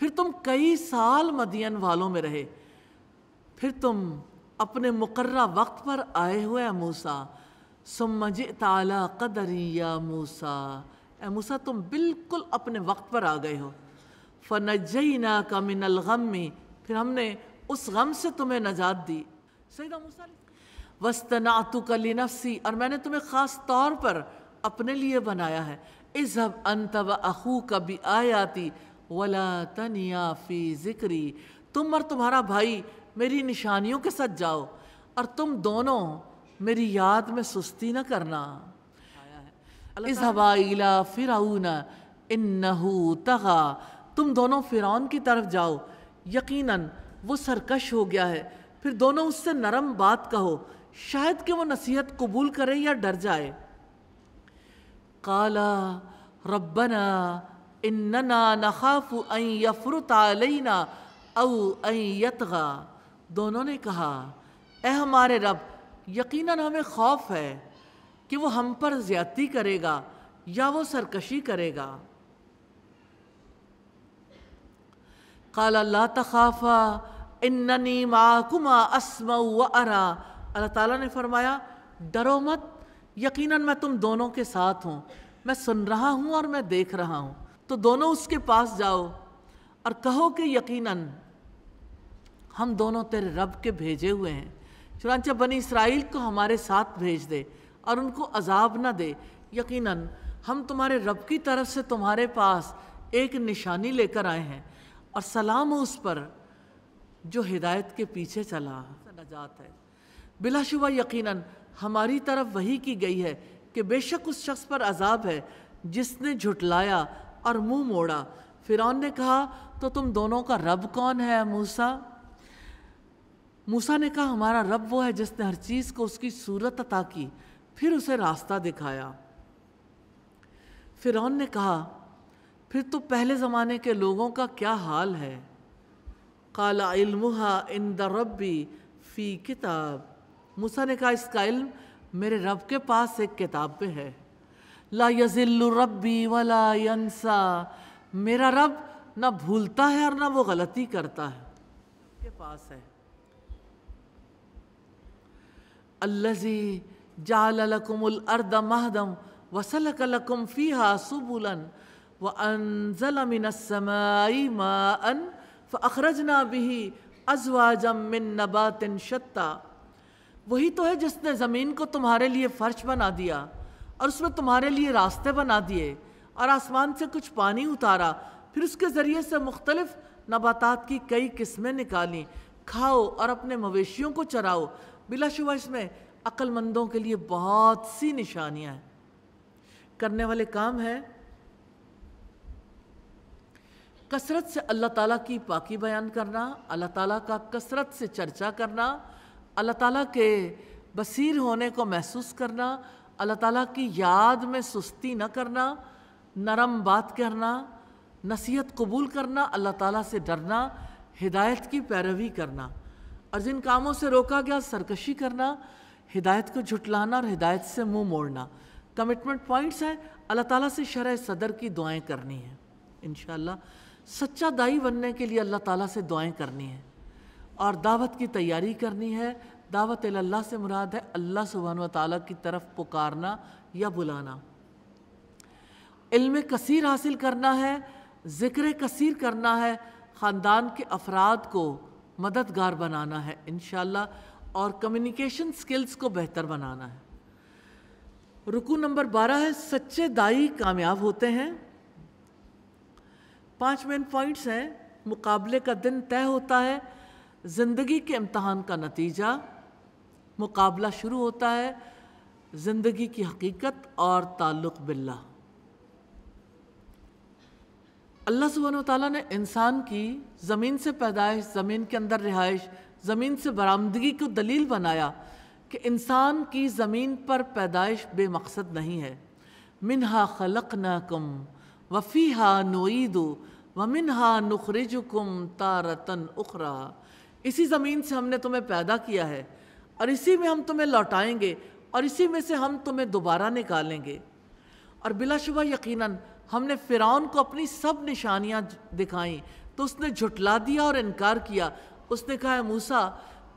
Speaker 1: फिर तुम कई साल मदियन वालों में रहे फिर तुम अपने मुकर्र वक्त पर आए हुए मूसा सुमज ताला कदरिया मूसा मूसा तुम बिल्कुल अपने वक्त पर आ गए हो फ़नजई ना कमिन अलगम फिर हमने उस गम से तुम्हें नजात दी सही मूसा वस्तना कली नफसी और मैंने तुम्हें ख़ास तौर पर अपने लिए बनाया है इजहब अंत व अहू कभी आयाती वला तनिया फ़ी ज़िक्री तुम और तुम्हारा भाई मेरी निशानियों के साथ जाओ और तुम दोनों मेरी याद में सुस्ती न करना फ़िरऊना तगा तुम दोनों फ़िरौन की तरफ जाओ यकीनन वो सरकश हो गया है फिर दोनों उससे नरम बात कहो शायद कि वो नसीहत कबूल करे या डर जाए काला रब्बना इन्नना नखाफु अन यफरुत अलैना औ अन यतगा दोनों ने कहा ए हमारे रब यकीनन हमें खौफ है कि वो हम पर ज्यादती करेगा या वो सरकशी करेगा काला अल्लाह तखाफ़ा इन्ननी माकुमा असम अरा अल्लाह ताला ने फरमाया डरो मत यकीनन मैं तुम दोनों के साथ हूँ मैं सुन रहा हूँ और मैं देख रहा हूँ तो दोनों उसके पास जाओ और कहो कि यकीनन हम दोनों तेरे रब के भेजे हुए हैं चुनाचा बनी इसराइल को हमारे साथ भेज दे और उनको अजाब ना दे यकीनन हम तुम्हारे रब की तरफ से तुम्हारे पास एक निशानी लेकर आए हैं और सलाम उस पर जो हिदायत के पीछे चला नजात है बिलाशुबा यकीनन हमारी तरफ वही की गई है कि बेशक उस शख्स पर अजाब है जिसने झुटलाया और मुंह मोड़ा फिरौन ने कहा तो तुम दोनों का रब कौन है मूसा मूसा ने कहा हमारा रब वो है जिसने हर चीज़ को उसकी सूरत अता की फिर उसे रास्ता दिखाया फिरौन ने कहा फिर तो पहले ज़माने के लोगों का क्या हाल है काला इल्मुहा इन द रबी फ़ी किताब मूसा ने कहा इसका इल्म मेरे रब के पास एक किताब पे है ला यजिल्लु रब्बी वला यंसा मेरा रब ना भूलता है और ना वो गलती करता है के पास है अल्लाजी जालकुमुल अर्द महदम वसलकलकुम फ़ीहा सुबुलन व अनजलमिनसमाई मान फ़रजना भी अजवाजम मिन नबातिन शत्ता वही तो है जिसने ज़मीन को तुम्हारे लिए फ़र्श बना दिया और उसमें तुम्हारे लिए रास्ते बना दिए और आसमान से कुछ पानी उतारा फिर उसके ज़रिए से मुख्तलिफ़ नबातात की कई किस्में निकाली खाओ और अपने मवेशियों को चराओ बिलाशुबा इसमें अक्लमंदों के लिए बहुत सी निशानियां हैं करने वाले काम है कसरत से अल्लाह ताला की पाकी बयान करना अल्लाह ताला का कसरत से चर्चा करना अल्लाह ताला के बसीर होने को महसूस करना अल्लाह ताला की याद में सुस्ती न करना नरम बात करना नसीहत कबूल करना अल्लाह ताला से डरना हिदायत की पैरवी करना और जिन कामों से रोका गया सरकशी करना हिदायत को झुटलाना और हिदायत से मुंह मोड़ना कमिटमेंट पॉइंट्स हैं अल्लाह ताला से शरह सदर की दुआएं करनी हैं इन सच्चा दाई बनने के लिए अल्लाह ताला से दुआएं करनी हैं और दावत की तैयारी करनी है दावत अल्लाह से मुराद है अल्लाह सुबहान ताली की तरफ पुकारना या बुलाना इल्म कसीर हासिल करना है ज़िक्र कसीर करना है ख़ानदान के अफराद को मददगार बनाना है इन और कम्युनिकेशन स्किल्स को बेहतर बनाना है रुकू नंबर बारह है सच्चे दाई कामयाब होते हैं पांच मेन पॉइंट्स हैं मुकाबले का दिन तय होता है ज़िंदगी के इम्तहान का नतीजा मुकाबला शुरू होता है ज़िंदगी की हकीकत और ताल्लुक़ बिल्ला अल्लाह सुबहान ने इंसान की ज़मीन से पैदाइश ज़मीन के अंदर रिहाइश ज़मीन से बरामदगी को दलील बनाया कि इंसान की ज़मीन पर पैदाइश बेमकसद नहीं है मिनहा खलक न कम वफ़ी हा नोईदो व मिन हा नुखरज कम तारतन उखरा इसी ज़मीन से हमने तुम्हें पैदा किया है और इसी में हम तुम्हें लौटाएंगे और इसी में से हम तुम्हें दोबारा निकालेंगे और बिलाशुबा यकीनन हमने फ़िरौन को अपनी सब निशानियाँ दिखाई तो उसने झुटला दिया और इनकार किया उसने कहा है मूसा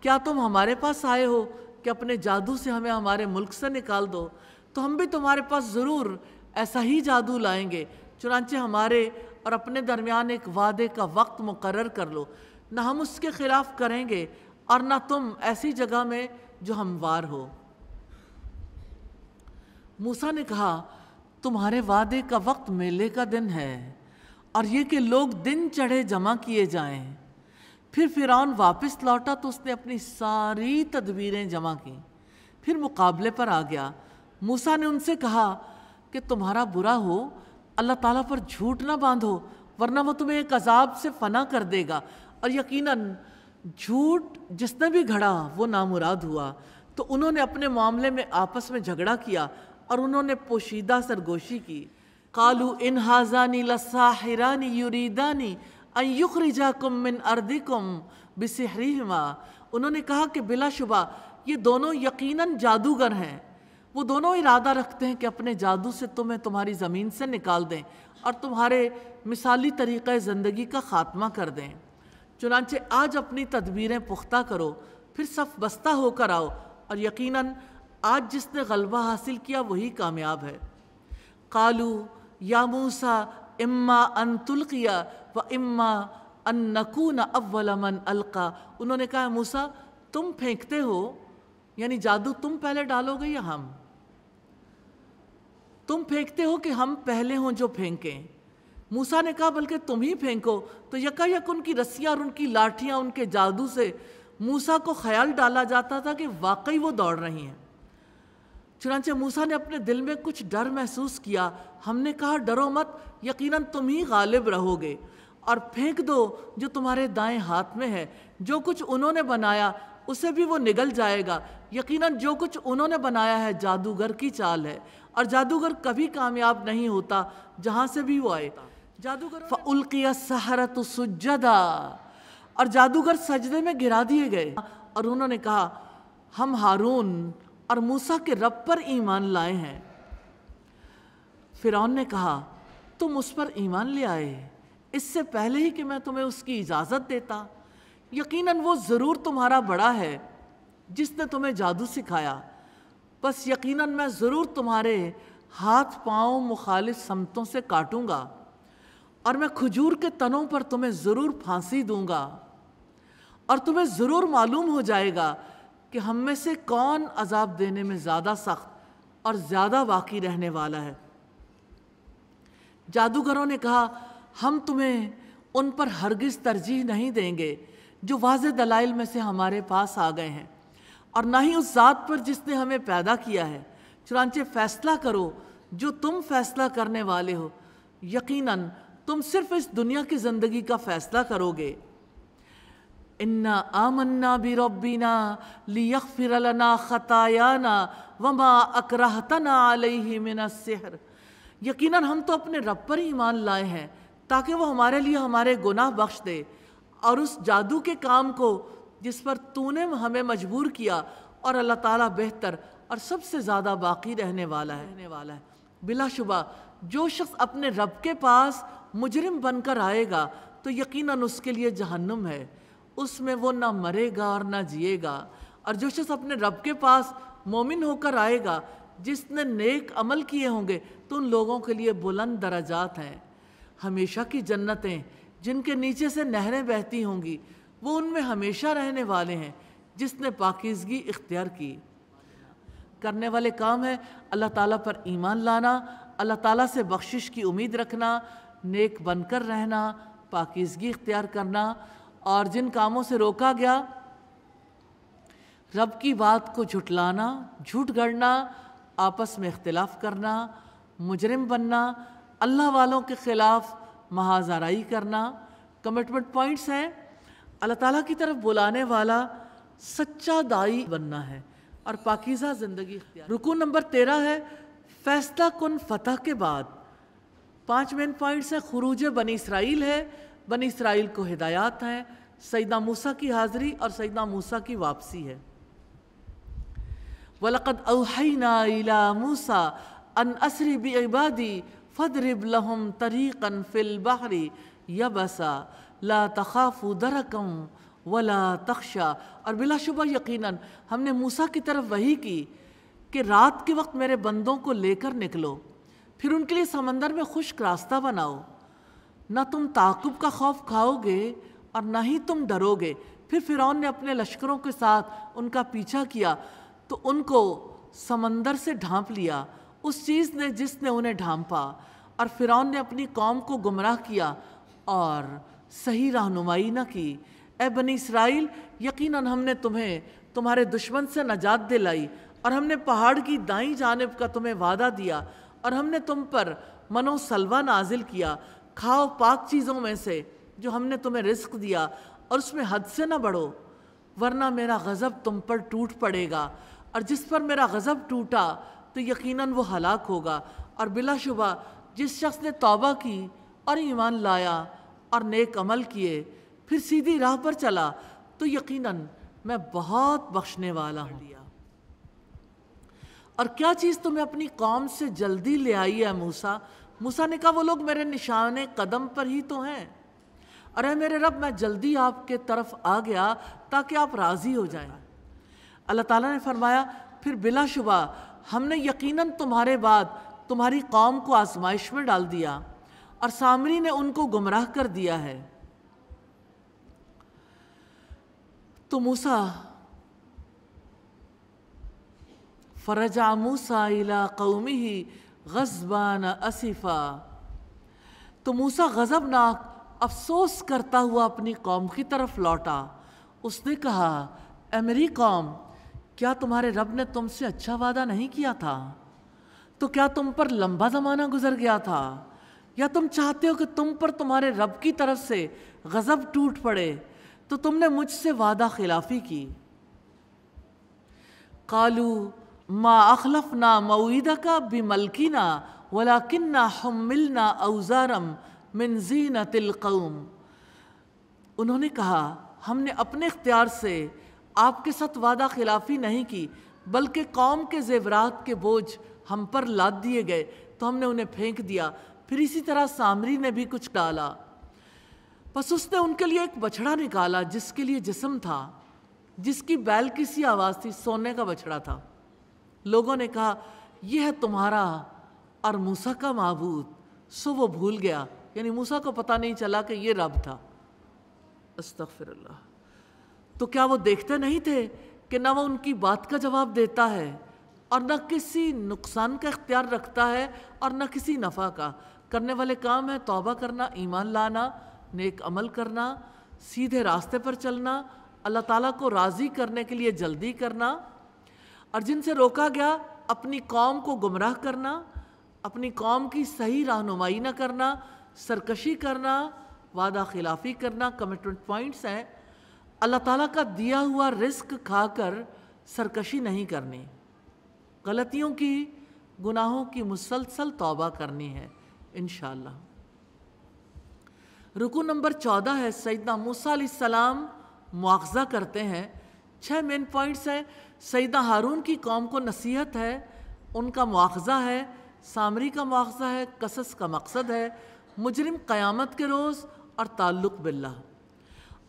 Speaker 1: क्या तुम हमारे पास आए हो कि अपने जादू से हमें हमारे मुल्क से निकाल दो तो हम भी तुम्हारे पास ज़रूर ऐसा ही जादू लाएंगे चुनाचे हमारे और अपने दरमियान एक वादे का वक्त मुकर कर लो ना हम उसके ख़िलाफ़ करेंगे और ना तुम ऐसी जगह में जो हमवार हो मूसा ने कहा तुम्हारे वादे का वक्त मेले का दिन है और ये कि लोग दिन चढ़े जमा किए जाएं फिर फिरौन वापस लौटा तो उसने अपनी सारी तदबीरें जमा की फिर मुकाबले पर आ गया मूसा ने उनसे कहा कि तुम्हारा बुरा हो अल्लाह ताला पर झूठ ना बांधो वरना वो तुम्हें एक अजाब से फना कर देगा और यकीनन झूठ जिसने भी घड़ा वो नामुराद हुआ तो उन्होंने अपने मामले में आपस में झगड़ा किया और उन्होंने पोशीदा सरगोशी की कालू इन हाजानी लसाहरानी यूरीदानी अयुखरिजा कुम मिन अर्दी कुम बिसहरीमा उन्होंने कहा कि बिलाशुबा ये दोनों यकीनन जादूगर हैं वो दोनों इरादा रखते हैं कि अपने जादू से तुम्हें तुम्हारी ज़मीन से निकाल दें और तुम्हारे मिसाली तरीक़ ज़िंदगी का ख़ात्मा कर दें चुनाचे आज अपनी तदबीरें पुख्ता करो फिर सफ बस्ता होकर आओ और यकीनन आज जिसने गलबा हासिल किया वही कामयाब है कालू या मूसा इम्मा तुल्किया व इम्मा अव्वल अव्वलमन अलका उन्होंने कहा मूसा तुम फेंकते हो यानी जादू तुम पहले डालोगे या हम तुम फेंकते हो कि हम पहले हों जो फेंकें मूसा ने कहा बल्कि तुम ही फेंको तो यका यक उनकी रस्सियाँ और उनकी लाठियाँ उनके जादू से मूसा को ख्याल डाला जाता था कि वाकई वो दौड़ रही हैं चुनाचे मूसा ने अपने दिल में कुछ डर महसूस किया हमने कहा डरो मत यकीनन तुम ही गालिब रहोगे और फेंक दो जो तुम्हारे दाएं हाथ में है जो कुछ उन्होंने बनाया उसे भी वो निगल जाएगा यकीनन जो कुछ उन्होंने बनाया है जादूगर की चाल है और जादूगर कभी कामयाब नहीं होता जहाँ से भी वो आए जादूगर फ़ुल्किया सहरत सुजदा और जादूगर सजदे में गिरा दिए गए और उन्होंने कहा हम हारून और मूसा के रब पर ईमान लाए हैं फिरौन ने कहा तुम उस पर ईमान ले आए इससे पहले ही कि मैं तुम्हें उसकी इजाज़त देता यकीनन वो ज़रूर तुम्हारा बड़ा है जिसने तुम्हें जादू सिखाया बस यकीनन मैं ज़रूर तुम्हारे हाथ पाँव मुखालिफ समतों से काटूंगा और मैं खजूर के तनों पर तुम्हें ज़रूर फांसी दूंगा और तुम्हें ज़रूर मालूम हो जाएगा कि हम में से कौन अजाब देने में ज़्यादा सख्त और ज़्यादा बाकी रहने वाला है जादूगरों ने कहा हम तुम्हें उन पर हरगिज़ तरजीह नहीं देंगे जो वाज दलाइल में से हमारे पास आ गए हैं और ना ही उस ज़ात पर जिसने हमें पैदा किया है चुनानचे फ़ैसला करो जो तुम फैसला करने वाले हो यकीनन तुम सिर्फ इस दुनिया की ज़िंदगी का फ़ैसला करोगे इन्ना आमन्ना भी रबीना लियक फिरलना ख़तायाना वमा अकराहतना अलही मिना सहर यकीनन हम तो अपने रब पर ईमान लाए हैं ताकि वो हमारे लिए हमारे गुनाह बख्श दे और उस जादू के काम को जिस पर तूने हमें मजबूर किया और अल्लाह ताला बेहतर और सबसे ज़्यादा बाकी रहने वाला है रहने वाला है बिलाशुबा जो शख्स अपने रब के पास मुजरिम बनकर आएगा तो यकीनन उसके लिए जहन्नम है उसमें वो ना मरेगा और ना जिएगा और जो शख्स अपने रब के पास मोमिन होकर आएगा जिसने नेक अमल किए होंगे तो उन लोगों के लिए बुलंद दराजात हैं हमेशा की जन्नतें जिनके नीचे से नहरें बहती होंगी वो उनमें हमेशा रहने वाले हैं जिसने पाकिजगी इख्तियार की करने वाले काम है अल्लाह ताला पर ईमान लाना अल्लाह ताला से बख्शिश की उम्मीद रखना नेक बनकर रहना पाकिजगी इख्तियार करना और जिन कामों से रोका गया रब की बात को झुटलाना झूठ गढ़ना आपस में इख्तलाफ करना मुजरिम बनना अल्लाह वालों के ख़िलाफ़ महाजाराई करना कमिटमेंट पॉइंट्स हैं अल्लाह ताला की तरफ बुलाने वाला सच्चा दाई बनना है और पाकिज़ा ज़िंदगी रुकू नंबर तेरह है फैसला कन फतह के बाद पांच मेन पॉइंट्स हैं खरूज बन इसराइल है बन इसराइल को हिदायत हैं सईदा मूसा की हाज़री और सईदा मूसा की वापसी है वलक़द अला मूसा अन असरी बी इबादी फ़दरिब लहम तरीक़न फ़िल बहरी यबसा ला तखाफ़ु दरकम वला तख्शा और बिलाशुबा यकीनन हमने मूसा की तरफ वही की कि रात के वक्त मेरे बंदों को लेकर निकलो फिर उनके लिए समंदर में खुश्क रास्ता बनाओ ना तुम ताकुब का खौफ खाओगे और ना ही तुम डरोगे फिर फिरौन ने अपने लश्करों के साथ उनका पीछा किया तो उनको समंदर से ढांप लिया उस चीज़ ने जिसने उन्हें ढांपा और फ़िरौन ने अपनी कौम को गुमराह किया और सही रहनुमाई न की ए बन इसराइल यकीन हमने तुम्हें तुम्हारे दुश्मन से नजात दिलाई और हमने पहाड़ की दाई जानब का तुम्हें वादा दिया और हमने तुम पर मनो नाजिल किया खाओ पाक चीज़ों में से जो हमने तुम्हें रिस्क दिया और उसमें हद से ना बढ़ो वरना मेरा गज़ब तुम पर टूट पड़ेगा और जिस पर मेरा गज़ब टूटा तो यकीनन वो हलाक होगा और बिलाशुबा जिस शख्स ने तौबा की और ईमान लाया और नेक अमल किए फिर सीधी राह पर चला तो यकीनन मैं बहुत बख्शने वाला हूँ और क्या चीज़ तुम्हें अपनी कौम से जल्दी ले आई है मूसा मूसा ने कहा वो लोग मेरे निशान कदम पर ही तो हैं अरे मेरे रब मैं जल्दी आपके तरफ आ गया ताकि आप राज़ी हो जाएं अल्लाह ताला ने फरमाया फिर बिलाशुबा हमने यकीनन तुम्हारे बाद तुम्हारी कौम को आजमाइश में डाल दिया और सामरी ने उनको गुमराह कर दिया है तो मूसा फरजा मूसा इला कौमी ही गजबान असीफा तो मूसा गज़बनाक अफसोस करता हुआ अपनी कौम की तरफ लौटा उसने कहा अमेरी कौम क्या तुम्हारे रब ने तुमसे अच्छा वादा नहीं किया था तो क्या तुम पर लंबा ज़माना गुजर गया था या तुम चाहते हो कि तुम पर तुम्हारे रब की तरफ से गज़ब टूट पड़े तो तुमने मुझसे वादा खिलाफी की कालू मा अखलफ ना मऊदा का मलकी ना वलाकिन हमिल ना अवजारम मिनजी न तिलकौम उन्होंने कहा हमने अपने इख्तियार से आपके साथ वादा खिलाफी नहीं की बल्कि कौम के जेवरात के बोझ हम पर लाद दिए गए तो हमने उन्हें फेंक दिया फिर इसी तरह सामरी ने भी कुछ डाला बस उसने उनके लिए एक बछड़ा निकाला जिसके लिए जिसम था जिसकी बैल की सी आवाज़ थी सोने का बछड़ा था लोगों ने कहा यह है तुम्हारा और मूसा का महबूद सो वो भूल गया यानी मूसा को पता नहीं चला कि ये रब था अस्तफर तो क्या वो देखते नहीं थे कि ना वो उनकी बात का जवाब देता है और न किसी नुकसान का इख्तियार रखता है और न किसी नफ़ा का करने वाले काम है तौबा करना ईमान लाना नेक अमल करना सीधे रास्ते पर चलना अल्लाह ताला को राज़ी करने के लिए जल्दी करना और जिनसे रोका गया अपनी कौम को गुमराह करना अपनी कौम की सही रहनुमाई ना करना सरकशी करना वादा खिलाफी करना कमिटमेंट पॉइंट्स हैं अल्लाह ताला का दिया हुआ रिस्क खाकर सरकशी नहीं करनी गलतियों की गुनाहों की मुसलसल तौबा करनी है इन रुकू नंबर चौदह है सैदा मूसा सलाम मुआवजा करते हैं छः मेन पॉइंट्स हैं सैदा हारून की कौम को नसीहत है उनका मुआवजा है सामरी का मुआवजा है कसस का मकसद है मुजरिम क़यामत के रोज़ और ताल्लुक बिल्ला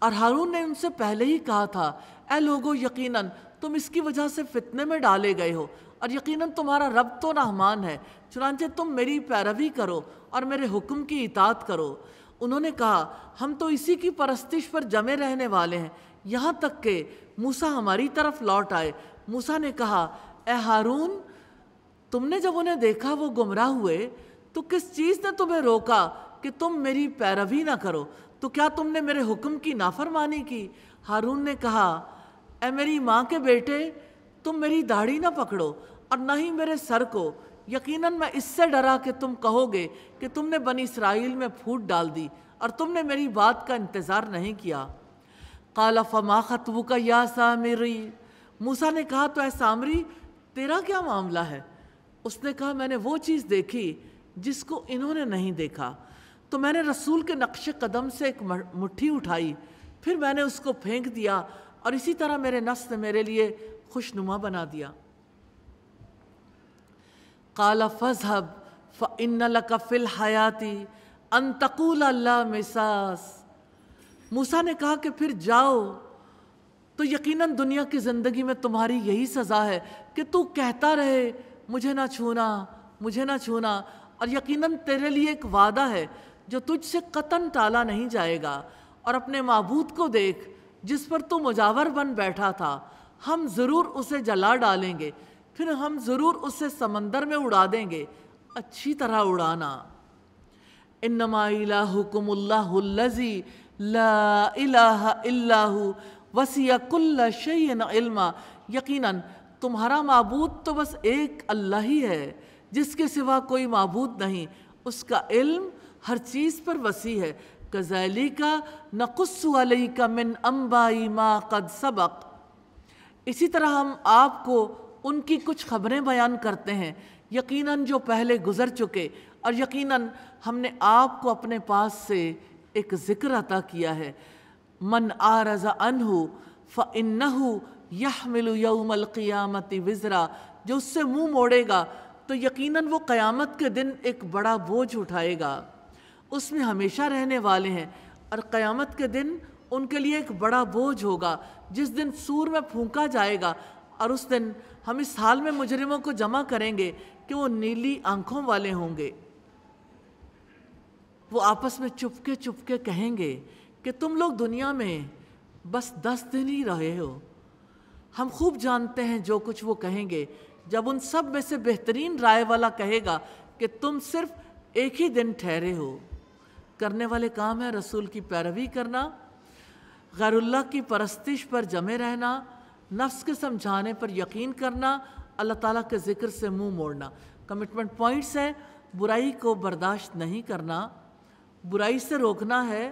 Speaker 1: और हारून ने उनसे पहले ही कहा था ए लोगो यकीनन तुम इसकी वजह से फितने में डाले गए हो और यकीनन तुम्हारा रब तो रहमान है चुनानचे तुम मेरी पैरवी करो और मेरे हुक्म की इतात करो उन्होंने कहा हम तो इसी की परस्तिश पर जमे रहने वाले हैं यहाँ तक के मूसा हमारी तरफ लौट आए मूसा ने कहा ए हारून तुमने जब उन्हें देखा वो गुमराह हुए तो किस चीज़ ने तुम्हें रोका कि तुम मेरी पैरवी ना करो तो क्या तुमने मेरे हुक्म की नाफरमानी की हारून ने कहा ए मेरी माँ के बेटे तुम मेरी दाढ़ी ना पकड़ो और ना ही मेरे सर को यकीनन मैं इससे डरा कि तुम कहोगे कि तुमने बनी इसराइल में फूट डाल दी और तुमने मेरी बात का इंतज़ार नहीं किया काला फमा खतबू का या सामरी मूसा ने कहा तो ऐ सामरी तेरा क्या मामला है उसने कहा मैंने वो चीज़ देखी जिसको इन्होंने नहीं देखा तो मैंने रसूल के नक्श कदम से एक मुट्ठी उठाई फिर मैंने उसको फेंक दिया और इसी तरह मेरे नस्ल ने मेरे लिए खुशनुमा बना दिया काला फ़जहब फ़िन कफ़िल हयाती अनतकूल अल्लाह मिसास मूसा ने कहा कि फिर जाओ तो यकीनन दुनिया की ज़िंदगी में तुम्हारी यही सज़ा है कि तू कहता रहे मुझे ना छूना मुझे ना छूना और यकीनन तेरे लिए एक वादा है जो तुझसे कतन टाला नहीं जाएगा और अपने मबूद को देख जिस पर तू मुजावर बन बैठा था हम ज़रूर उसे जला डालेंगे फिर हम ज़रूर उसे समंदर में उड़ा देंगे अच्छी तरह उड़ाना इन्नमा हुकुमल्लाजी लाहू वसीकुल्ला शैन इल्मा यकीनन तुम्हारा मबूद तो बस एक अल्लाह ही है जिसके सिवा कोई मबूद नहीं उसका इल्म हर चीज़ पर वसी है कजैली का नकुस्सली का मिन अम्बाई मा कद सबक इसी तरह हम आपको उनकी कुछ खबरें बयान करते हैं यकीनन जो पहले गुज़र चुके और यकीनन हमने आपको अपने पास से एक ज़िक्र अता किया है मन आरज़ा अनहु फ़न्न यह मिलु क़ियामती विज़रा जो उससे मुंह मोड़ेगा तो यकीनन वो क़यामत के दिन एक बड़ा बोझ उठाएगा उसमें हमेशा रहने वाले हैं और क़यामत के दिन उनके लिए एक बड़ा बोझ होगा जिस दिन सूर में फूंका जाएगा और उस दिन हम इस हाल में मुजरिमों को जमा करेंगे कि वो नीली आंखों वाले होंगे वो आपस में चुपके चुपके कहेंगे कि तुम लोग दुनिया में बस दस दिन ही रहे हो हम खूब जानते हैं जो कुछ वो कहेंगे जब उन सब में से बेहतरीन राय वाला कहेगा कि तुम सिर्फ एक ही दिन ठहरे हो करने वाले काम है रसूल की पैरवी करना गैरुल्ला की परस्तिश पर जमे रहना नफ्स के समझाने पर यकीन करना अल्लाह ताला के ज़िक्र से मुंह मोड़ना कमिटमेंट पॉइंट्स हैं बुराई को बर्दाश्त नहीं करना बुराई से रोकना है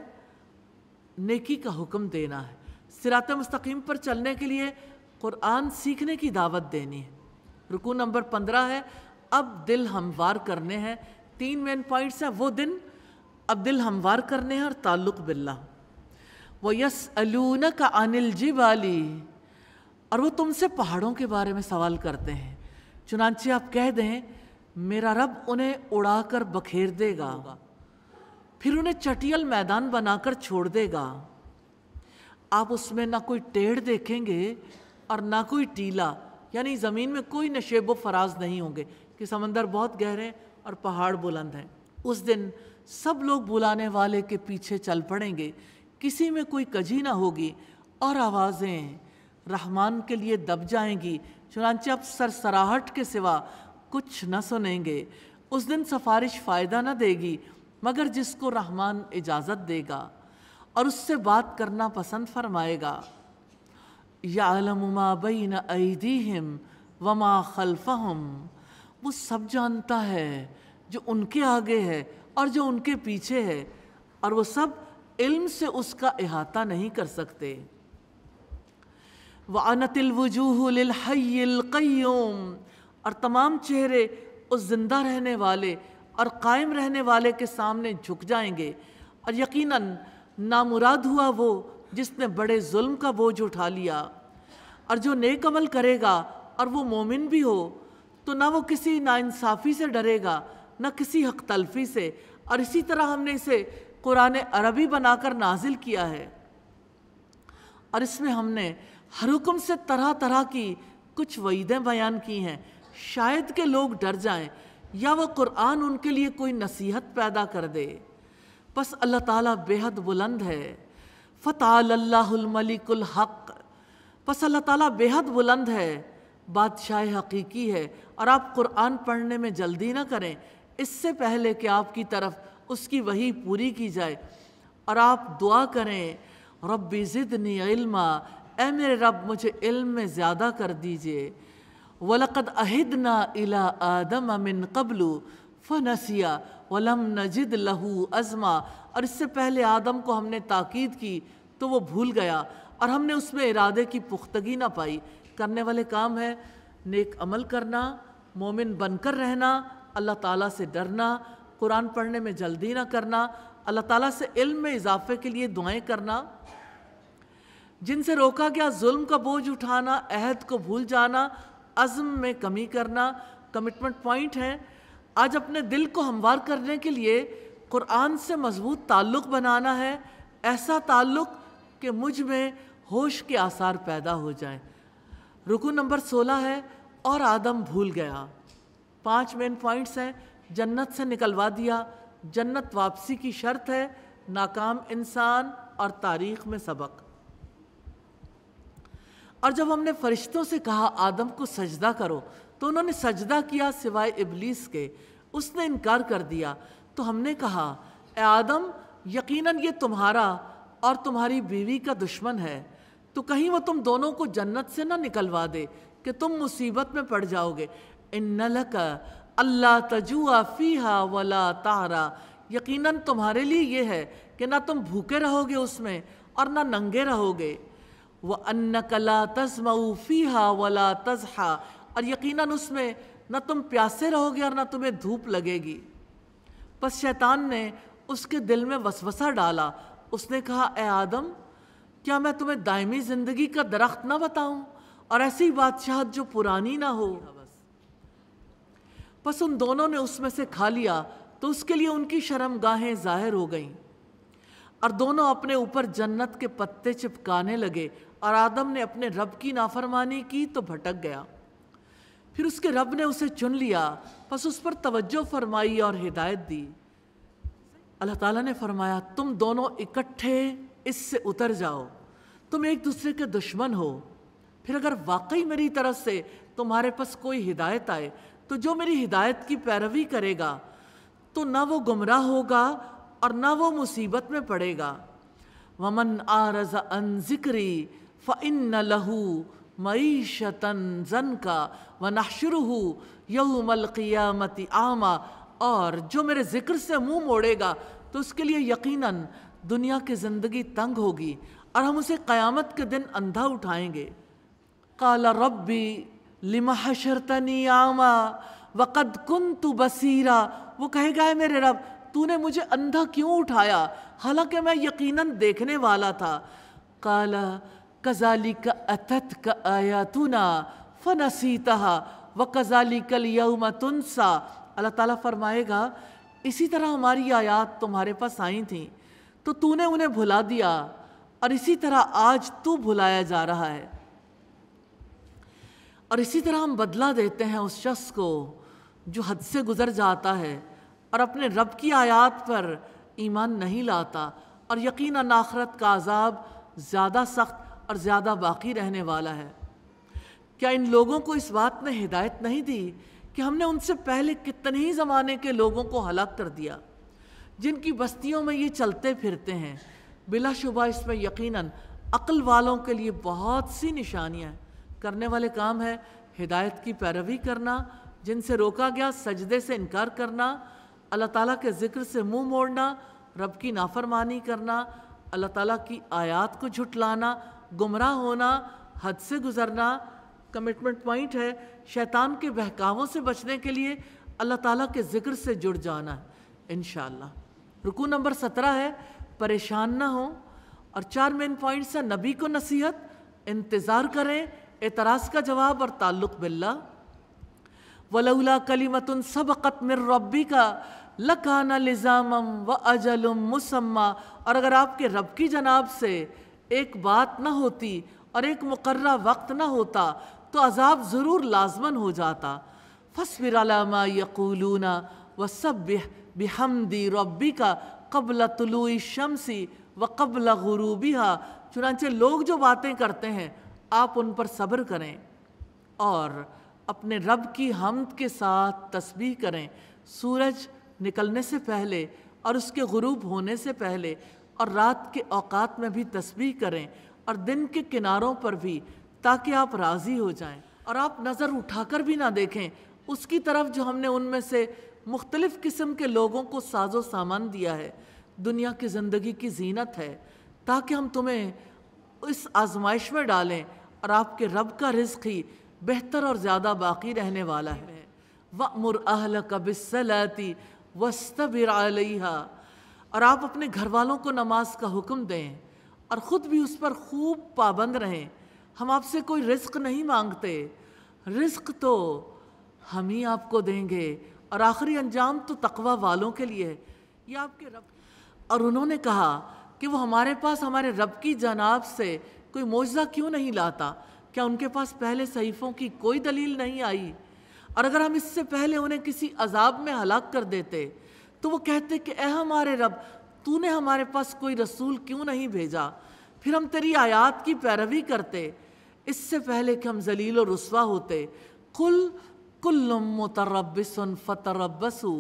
Speaker 1: नेकी का हुक्म देना है सिरात मस्तकीम पर चलने के लिए क़ुरान सीखने की दावत देनी है रुकू नंबर पंद्रह है अब दिल हमवार करने हैं तीन मेन पॉइंट्स हैं वो दिन अब दिल हमवार करने हैं और ताल्लुक़ बिल्ला व यस अलून का अनिल जी वाली और वो तुमसे पहाड़ों के बारे में सवाल करते हैं चुनाचे आप कह दें मेरा रब उन्हें उड़ाकर बखेर देगा फिर उन्हें चटियल मैदान बनाकर छोड़ देगा आप उसमें ना कोई टेढ़ देखेंगे और ना कोई टीला यानी ज़मीन में कोई नशेब फराज नहीं होंगे कि समंदर बहुत गहरे हैं और पहाड़ बुलंद हैं उस दिन सब लोग बुलाने वाले के पीछे चल पड़ेंगे किसी में कोई कजी ना होगी और आवाज़ें रहमान के लिए दब जाएंगी चुनाच अब सरसराहट के सिवा कुछ न सुनेंगे उस दिन सफारिश फ़ायदा न देगी मगर जिसको रहमान इजाज़त देगा और उससे बात करना पसंद फरमाएगा यालमुमा बैन हिम वमा हम वो सब जानता है जो उनके आगे है और जो उनके पीछे है और वो सब इल्म से उसका अहाता नहीं कर सकते वानतिल वजूहलहैम और तमाम चेहरे उस ज़िंदा रहने वाले और कायम रहने वाले के सामने झुक जाएंगे और यकीनन नामुराद हुआ वो जिसने बड़े जुल्म का बोझ उठा लिया और जो नेक अमल करेगा और वो मोमिन भी हो तो ना वो किसी नाानसाफ़ी से डरेगा ना किसी हक तलफी से और इसी तरह हमने इसे कुरान अरबी बनाकर नाजिल किया है और इसमें हमने हर हुक्म से तरह तरह की कुछ वईदें बयान की हैं शायद के लोग डर जाएं या वह कुरान उनके लिए कोई नसीहत पैदा कर दे बस अल्लाह ताला बेहद बुलंद है फ़ताल्लामलिकुल हक बस अल्लाह ताला बेहद बुलंद है बादशाह हकीकी है और आप कुरान पढ़ने में जल्दी ना करें इससे पहले कि आपकी तरफ उसकी वही पूरी की जाए और आप दुआ करें रब्बी ज़िदनी इल्मा ए मेरे रब मुझे इल्म में ज़्यादा कर दीजिए वलक़द ना इला आदम अमिन कबलू फ़नसिया वलम नजिद लहू अज़मा और इससे पहले आदम को हमने ताकीद की तो वो भूल गया और हमने उसमें इरादे की पुख्तगी ना पाई करने वाले काम है नेक अमल करना मोमिन बनकर रहना अल्लाह ताला से डरना कुरान पढ़ने में जल्दी ना करना अल्लाह ताला से इल्म में इजाफे के लिए दुआएं करना जिनसे रोका गया जुल्म का बोझ उठाना अहद को भूल जाना अज़म में कमी करना कमिटमेंट पॉइंट हैं आज अपने दिल को हमवार करने के लिए कुरान से मजबूत ताल्लुक़ बनाना है ऐसा ताल्लुक़ कि मुझ में होश के आसार पैदा हो जाए रुकू नंबर सोलह है और आदम भूल गया पांच मेन पॉइंट्स हैं जन्नत से निकलवा दिया जन्नत वापसी की शर्त है नाकाम इंसान और तारीख़ में सबक और जब हमने फरिश्तों से कहा आदम को सजदा करो तो उन्होंने सजदा किया सिवाय इबलीस के उसने इनकार कर दिया तो हमने कहा ए आदम यकीनन ये तुम्हारा और तुम्हारी बीवी का दुश्मन है तो कहीं वो तुम दोनों को जन्नत से ना निकलवा दे कि तुम मुसीबत में पड़ जाओगे इन नलक अल्लाह तजुआ फ़ीहा वला तारा यकीनन तुम्हारे लिए ये है कि ना तुम भूखे रहोगे उसमें और ना नंगे रहोगे व अन्न कला फीहा वला तजहा और यकीनन उसमें न तुम प्यासे रहोगे और न तुम्हें धूप लगेगी बस शैतान ने उसके दिल में वसवसा डाला उसने कहा ए आदम क्या मैं तुम्हें दायमी ज़िंदगी का दरख्त ना बताऊं और ऐसी बादशाहत जो पुरानी ना हो बस उन दोनों ने उसमें से खा लिया तो उसके लिए उनकी शर्मगाहें ज़ाहिर हो गईं और दोनों अपने ऊपर जन्नत के पत्ते चिपकाने लगे और आदम ने अपने रब की नाफरमानी की तो भटक गया फिर उसके रब ने उसे चुन लिया बस उस पर तवज्जो फरमाई और हिदायत दी अल्लाह ताला ने फरमाया तुम दोनों इकट्ठे इससे उतर जाओ तुम एक दूसरे के दुश्मन हो फिर अगर वाकई मेरी तरफ से तुम्हारे पास कोई हिदायत आए तो जो मेरी हिदायत की पैरवी करेगा तो ना वो गुमराह होगा और ना वो मुसीबत में पड़ेगा वमन आरजा अन जिक्री फ़िन लहू मीशतन जन का व नशरह यौमलक़ियामती आमा और जो मेरे ज़िक्र से मुंह मोड़ेगा तो उसके लिए यकीनन दुनिया की ज़िंदगी तंग होगी और हम उसे क़यामत के दिन अंधा उठाएंगे काला रब्बी लिमा हशरतनी आमा वक़द कन तू बसीरा वो कहेगा है मेरे रब तूने मुझे अंधा क्यों उठाया हालांकि मैं यकीनन देखने वाला था काला कजाली का अतत का व कजाली कल यौम तुनसा अल्लाह ताला फरमाएगा इसी तरह हमारी आयात तुम्हारे पास आई थी तो तूने उन्हें भुला दिया और इसी तरह आज तू भुलाया जा रहा है और इसी तरह हम बदला देते हैं उस शख्स को जो हद से गुज़र जाता है और अपने रब की आयात पर ईमान नहीं लाता और यकीन आखरत का आज़ाब ज़्यादा सख्त और ज़्यादा बाकी रहने वाला है क्या इन लोगों को इस बात में हिदायत नहीं दी कि हमने उनसे पहले कितने ही ज़माने के लोगों को हलाक कर दिया जिनकी बस्तियों में ये चलते फिरते हैं बिलाशुबा इसमें यकीनन अक्ल वालों के लिए बहुत सी निशानियाँ करने वाले काम है हिदायत की पैरवी करना जिनसे रोका गया सजदे से इनकार करना अल्लाह ताला के ज़िक्र से मुंह मोड़ना रब की नाफरमानी करना अल्लाह ताला की आयात को झुटलाना गुमराह होना हद से गुजरना कमिटमेंट पॉइंट है शैतान के बहकावों से बचने के लिए अल्लाह ताला के ज़िक्र से जुड़ जाना है इन रुकू नंबर सत्रह है परेशान ना हो और चार मेन पॉइंट्स हैं नबी को नसीहत इंतज़ार करें एतराज़ का जवाब और ताल्लुक बिल्ला वलौला कलीमतन सबकत मिर रबी का लकाना लिजामम व अजलम मुसम्मा और अगर आपके रब की जनाब से एक बात ना होती और एक मुकर वक्त ना होता तो अजाब ज़रूर लाजमन हो जाता फसबिरमा यकूलूना व सब बेहमदी रब्बी का कबल तलुई शमसी व कबल गुरूबिहा चुनाचे लोग जो बातें करते हैं आप उन पर सब्र करें और अपने रब की हमद के साथ तस्बीह करें सूरज निकलने से पहले और उसके गुरूब होने से पहले और रात के औकात में भी तस्बीह करें और दिन के किनारों पर भी ताकि आप राज़ी हो जाएं और आप नज़र उठाकर भी ना देखें उसकी तरफ जो हमने उनमें से मुख्तलिफ़ किस्म के लोगों को साजो सामान दिया है दुनिया की ज़िंदगी की जीनत है ताकि हम तुम्हें इस आजमाइश में डालें और आपके रब का रिज्क ही बेहतर और ज़्यादा बाकी रहने वाला है मुर अहल कबिसलाती वस्तबिर अलहा और आप अपने घर वालों को नमाज का हुक्म दें और ख़ुद भी उस पर खूब पाबंद रहें हम आपसे कोई रिस्क नहीं मांगते रिस्क तो हम ही आपको देंगे और आखिरी अंजाम तो तकवा वालों के लिए है ये आपके रब और उन्होंने कहा कि वो हमारे पास हमारे रब की जनाब से कोई मुआजा क्यों नहीं लाता क्या उनके पास पहले सहीफ़ों की कोई दलील नहीं आई और अगर हम इससे पहले उन्हें किसी अजाब में हलाक कर देते तो वो कहते कि ए हमारे रब तूने हमारे पास कोई रसूल क्यों नहीं भेजा फिर हम तेरी आयात की पैरवी करते इससे पहले कि हम जलील और रसवा होते कुल कुल्लमतरबसन फ़तरबसु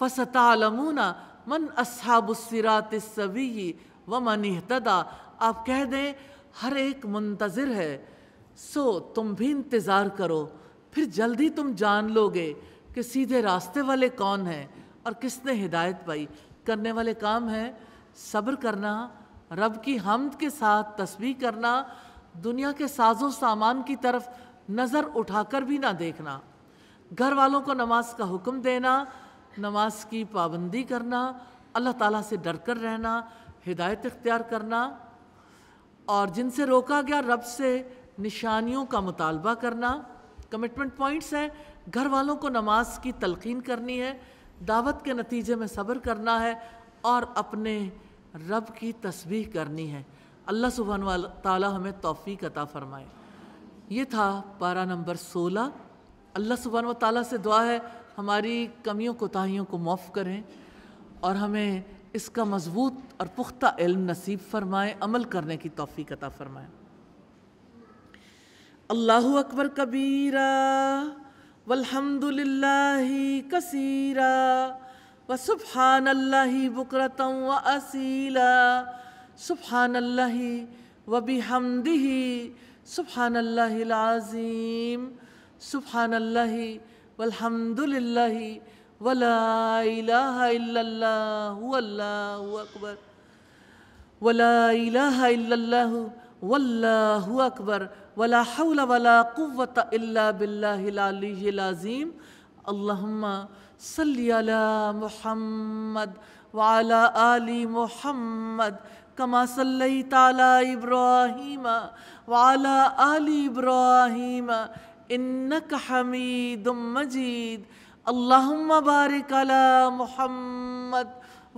Speaker 1: फ़सतालमूना मन असहाबुसरात सभी व मन इहतदा आप कह दें हर एक मुंतज़र है सो तुम भी इंतज़ार करो फिर जल्दी तुम जान लोगे कि सीधे रास्ते वाले कौन हैं और किसने हिदायत पाई करने वाले काम हैं सब्र करना रब की हमद के साथ तस्वीर करना दुनिया के साजो सामान की तरफ नज़र उठाकर भी ना देखना घर वालों को नमाज का हुक्म देना नमाज की पाबंदी करना अल्लाह ताला से डर कर रहना हिदायत इख्तियार करना और जिनसे रोका गया रब से निशानियों का मुतालबा करना कमिटमेंट पॉइंट्स हैं घर वालों को नमाज की तलकीन करनी है दावत के नतीजे में सब्र करना है और अपने रब की तस्वीर करनी है अल्लाह सुबहान ताली हमें तौफीक अता फ़रमाए ये था पारा नंबर सोलह अल्लाह सुबहान ताली से दुआ है हमारी कमियों कोताहियों को मौफ़ करें और हमें इसका मजबूत और पुख्ता इल्म नसीब फरमाएँ अमल करने की तोफ़ी अता फ़रमाएँ अल्लाह अकबर कबीरा वल्हम्दुलिल्लाहि कसीरा व सुबहान अल्लाहि बुकरतम व असीला सुबहान अल्लाहि व बिहमदिही सुबहान अल्लाहि लाजीम सुबहान अल्लाहि वल्हम्दुलिल्लाहि वला इलाहा इल्लल्लाह वल्लाहु अकबर वला इलाहा इल्लल्लाह वल्लाहु अकबर वला हौल वला क़ुवत इल्ला बिल्लाज़ीम अल्लाम सल्ली अला मुहम्मद वाला आली मुहम्मद कमा सल्ली ताला इब्राहिम वाला आली इब्राहिम इन्नक हमीद मजीद अल्लाहुम्मा बारिक अला मुहम्मद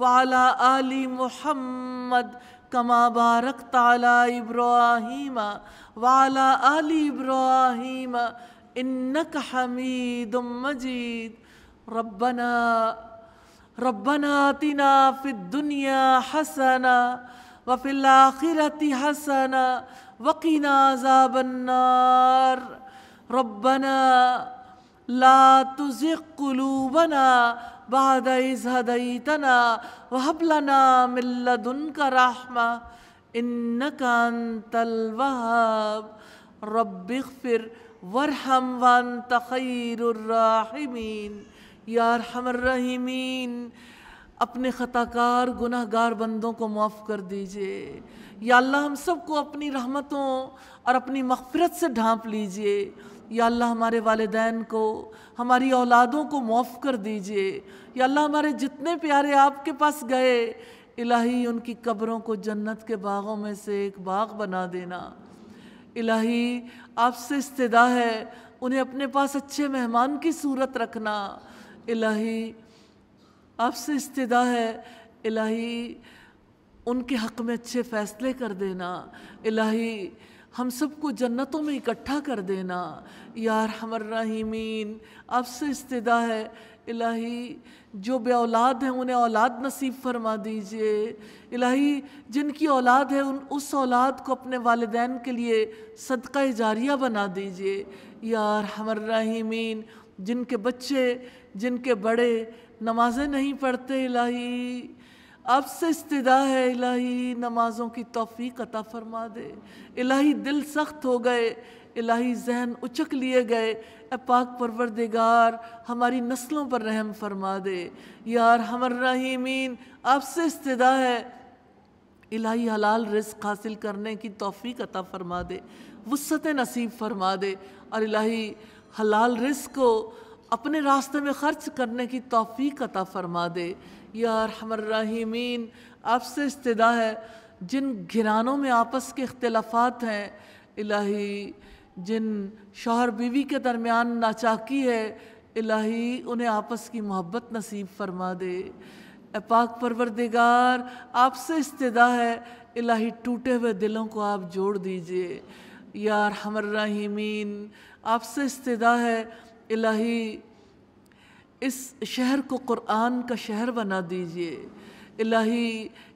Speaker 1: वाला आली मुहम्मद कमा बारक ताला इब्राहिम वाला अली इब्राहिम इन्नक हमीद मजीद रब्बना रब्बना तिना फिद दुनिया हसना वफिल आखिरति हसना वकीना जाबन्नार रब्बना ला तुज़िग कुलूबना बाद हदईतना वहबलना मिल्लदन का रहमा इन रबिर वरहम वन तखैरमीन यारहमरहीमीन अपने ख़ताकार गुनाहगार बंदों को माफ़ कर दीजिए या अल्लाह हम सबको अपनी रहमतों और अपनी मगफ़रत से ढांप लीजिए या अल्लाह हमारे वालदेन को हमारी औलादों को मुआफ़ कर दीजिए या अल्लाह हमारे जितने प्यारे आपके पास गए इलाही उनकी कब्रों को जन्नत के बागों में से एक बाग बना देना इलाही आपसे इस्तदा है उन्हें अपने पास अच्छे मेहमान की सूरत रखना इलाही आपसे इस्तदा है इलाही उनके हक़ में अच्छे फ़ैसले कर देना इलाही हम सबको जन्नतों में इकट्ठा कर देना यार हमर रहीमीन आपसे इस्तदा है इलाही जो बे औलाद हैं उन्हें औलाद नसीब फरमा दीजिए इलाही जिनकी औलाद है उन उस औलाद को अपने वालदेन के लिए सदका जारिया बना दीजिए यार हमर रहीमीन जिनके बच्चे जिनके बड़े नमाज़ें नहीं पढ़ते इलाही अब से इस्तदा है इलाही नमाज़ों की तोफ़ी अता फरमा दे इलाही दिल सख्त हो गए इलाही जहन उचक लिए गए पाक परवरदिगार हमारी नस्लों पर रहम फरमा दे यार हमर रहीमीन अब से इस्तदा है इलाही हलाल रिस्क हासिल करने की तोफ़ी अता फरमा दे वसत नसीब फरमा दे और इलाही हलाल रिस्क को अपने रास्ते में ख़र्च करने की तोफ़ी अता फरमा दे यारहमर्राहीमीन आपसे इस्तदा है जिन घिरानों में आपस के अख्तिलाफ़ात हैं इलाही जिन शोहर बीवी के दरमियान नाचाकी है इलाही उन्हें आपस की मोहब्बत नसीब फरमा दे पाक परवरदिगार आपसे इस्तदा है इलाही टूटे हुए दिलों को आप जोड़ दीजिए यार हमर्राहीमीन आपसे इस्तदा है इलाही इस शहर को क़ुरान का शहर बना दीजिए इलाही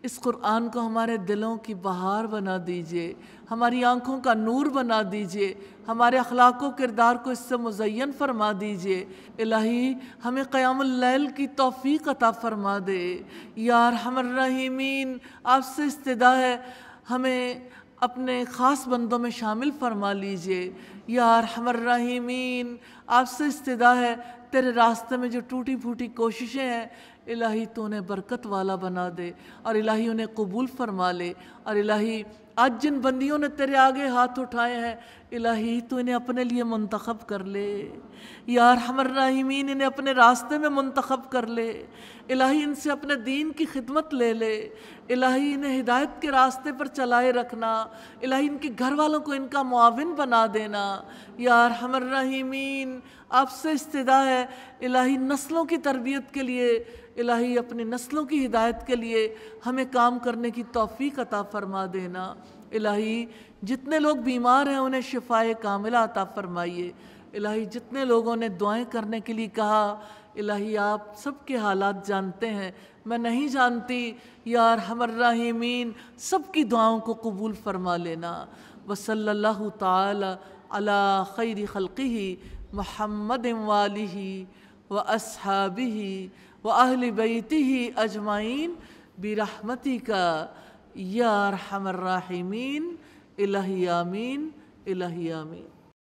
Speaker 1: इस क़ुरान को हमारे दिलों की बहार बना दीजिए हमारी आँखों का नूर बना दीजिए हमारे अखलाक किरदार को इससे मुजैन फरमा दीजिए इलाही हमें क़यामल की तोफ़ी अता फ़रमा दे यार हमर रहीमीन आपसे इस्तदा है हमें अपने ख़ास बंदों में शामिल फरमा लीजिए यार हमर रहीमीन आपसे इस्तदा है तेरे रास्ते में जो टूटी फूटी कोशिशें हैं इलाही तो उन्हें बरकत वाला बना दे और इलाही उन्हें कबूल फरमा ले और इलाही आज जिन बंदियों ने तेरे आगे हाथ उठाए हैं इलाही तो इन्हें अपने लिए मंतखब कर ले यार हमर रहीमीन इन्हें अपने रास्ते में मंतखब कर ले इलाही इनसे अपने दीन की खिदमत ले ले इलाही इन्हें हिदायत के रास्ते पर चलाए रखना इलाही इनके घर वालों को इनका मुआविन बना देना यार रहीमीन आपसे इस्तदा है इलाही नस्लों की तरबियत के लिए इलाही अपनी नस्लों की हिदायत के लिए हमें काम करने की तोफ़ी अता फ़रमा देना इलाही जितने लोग बीमार हैं उन्हें शिफाए कामिला अता फ़रमाइए इलाही जितने लोगों ने दुआएं करने के लिए कहा इलाही आप सबके हालात जानते हैं मैं नहीं जानती यार रहीमीन सबकी दुआओं को कबूल फरमा लेना वसल्ला तला खैर खलक़ी महमद वाली व असहाबी व अहल बैती ही अजमाइन बिरहमती का यार रहीमीन इलाही आमीन इलाही आमीन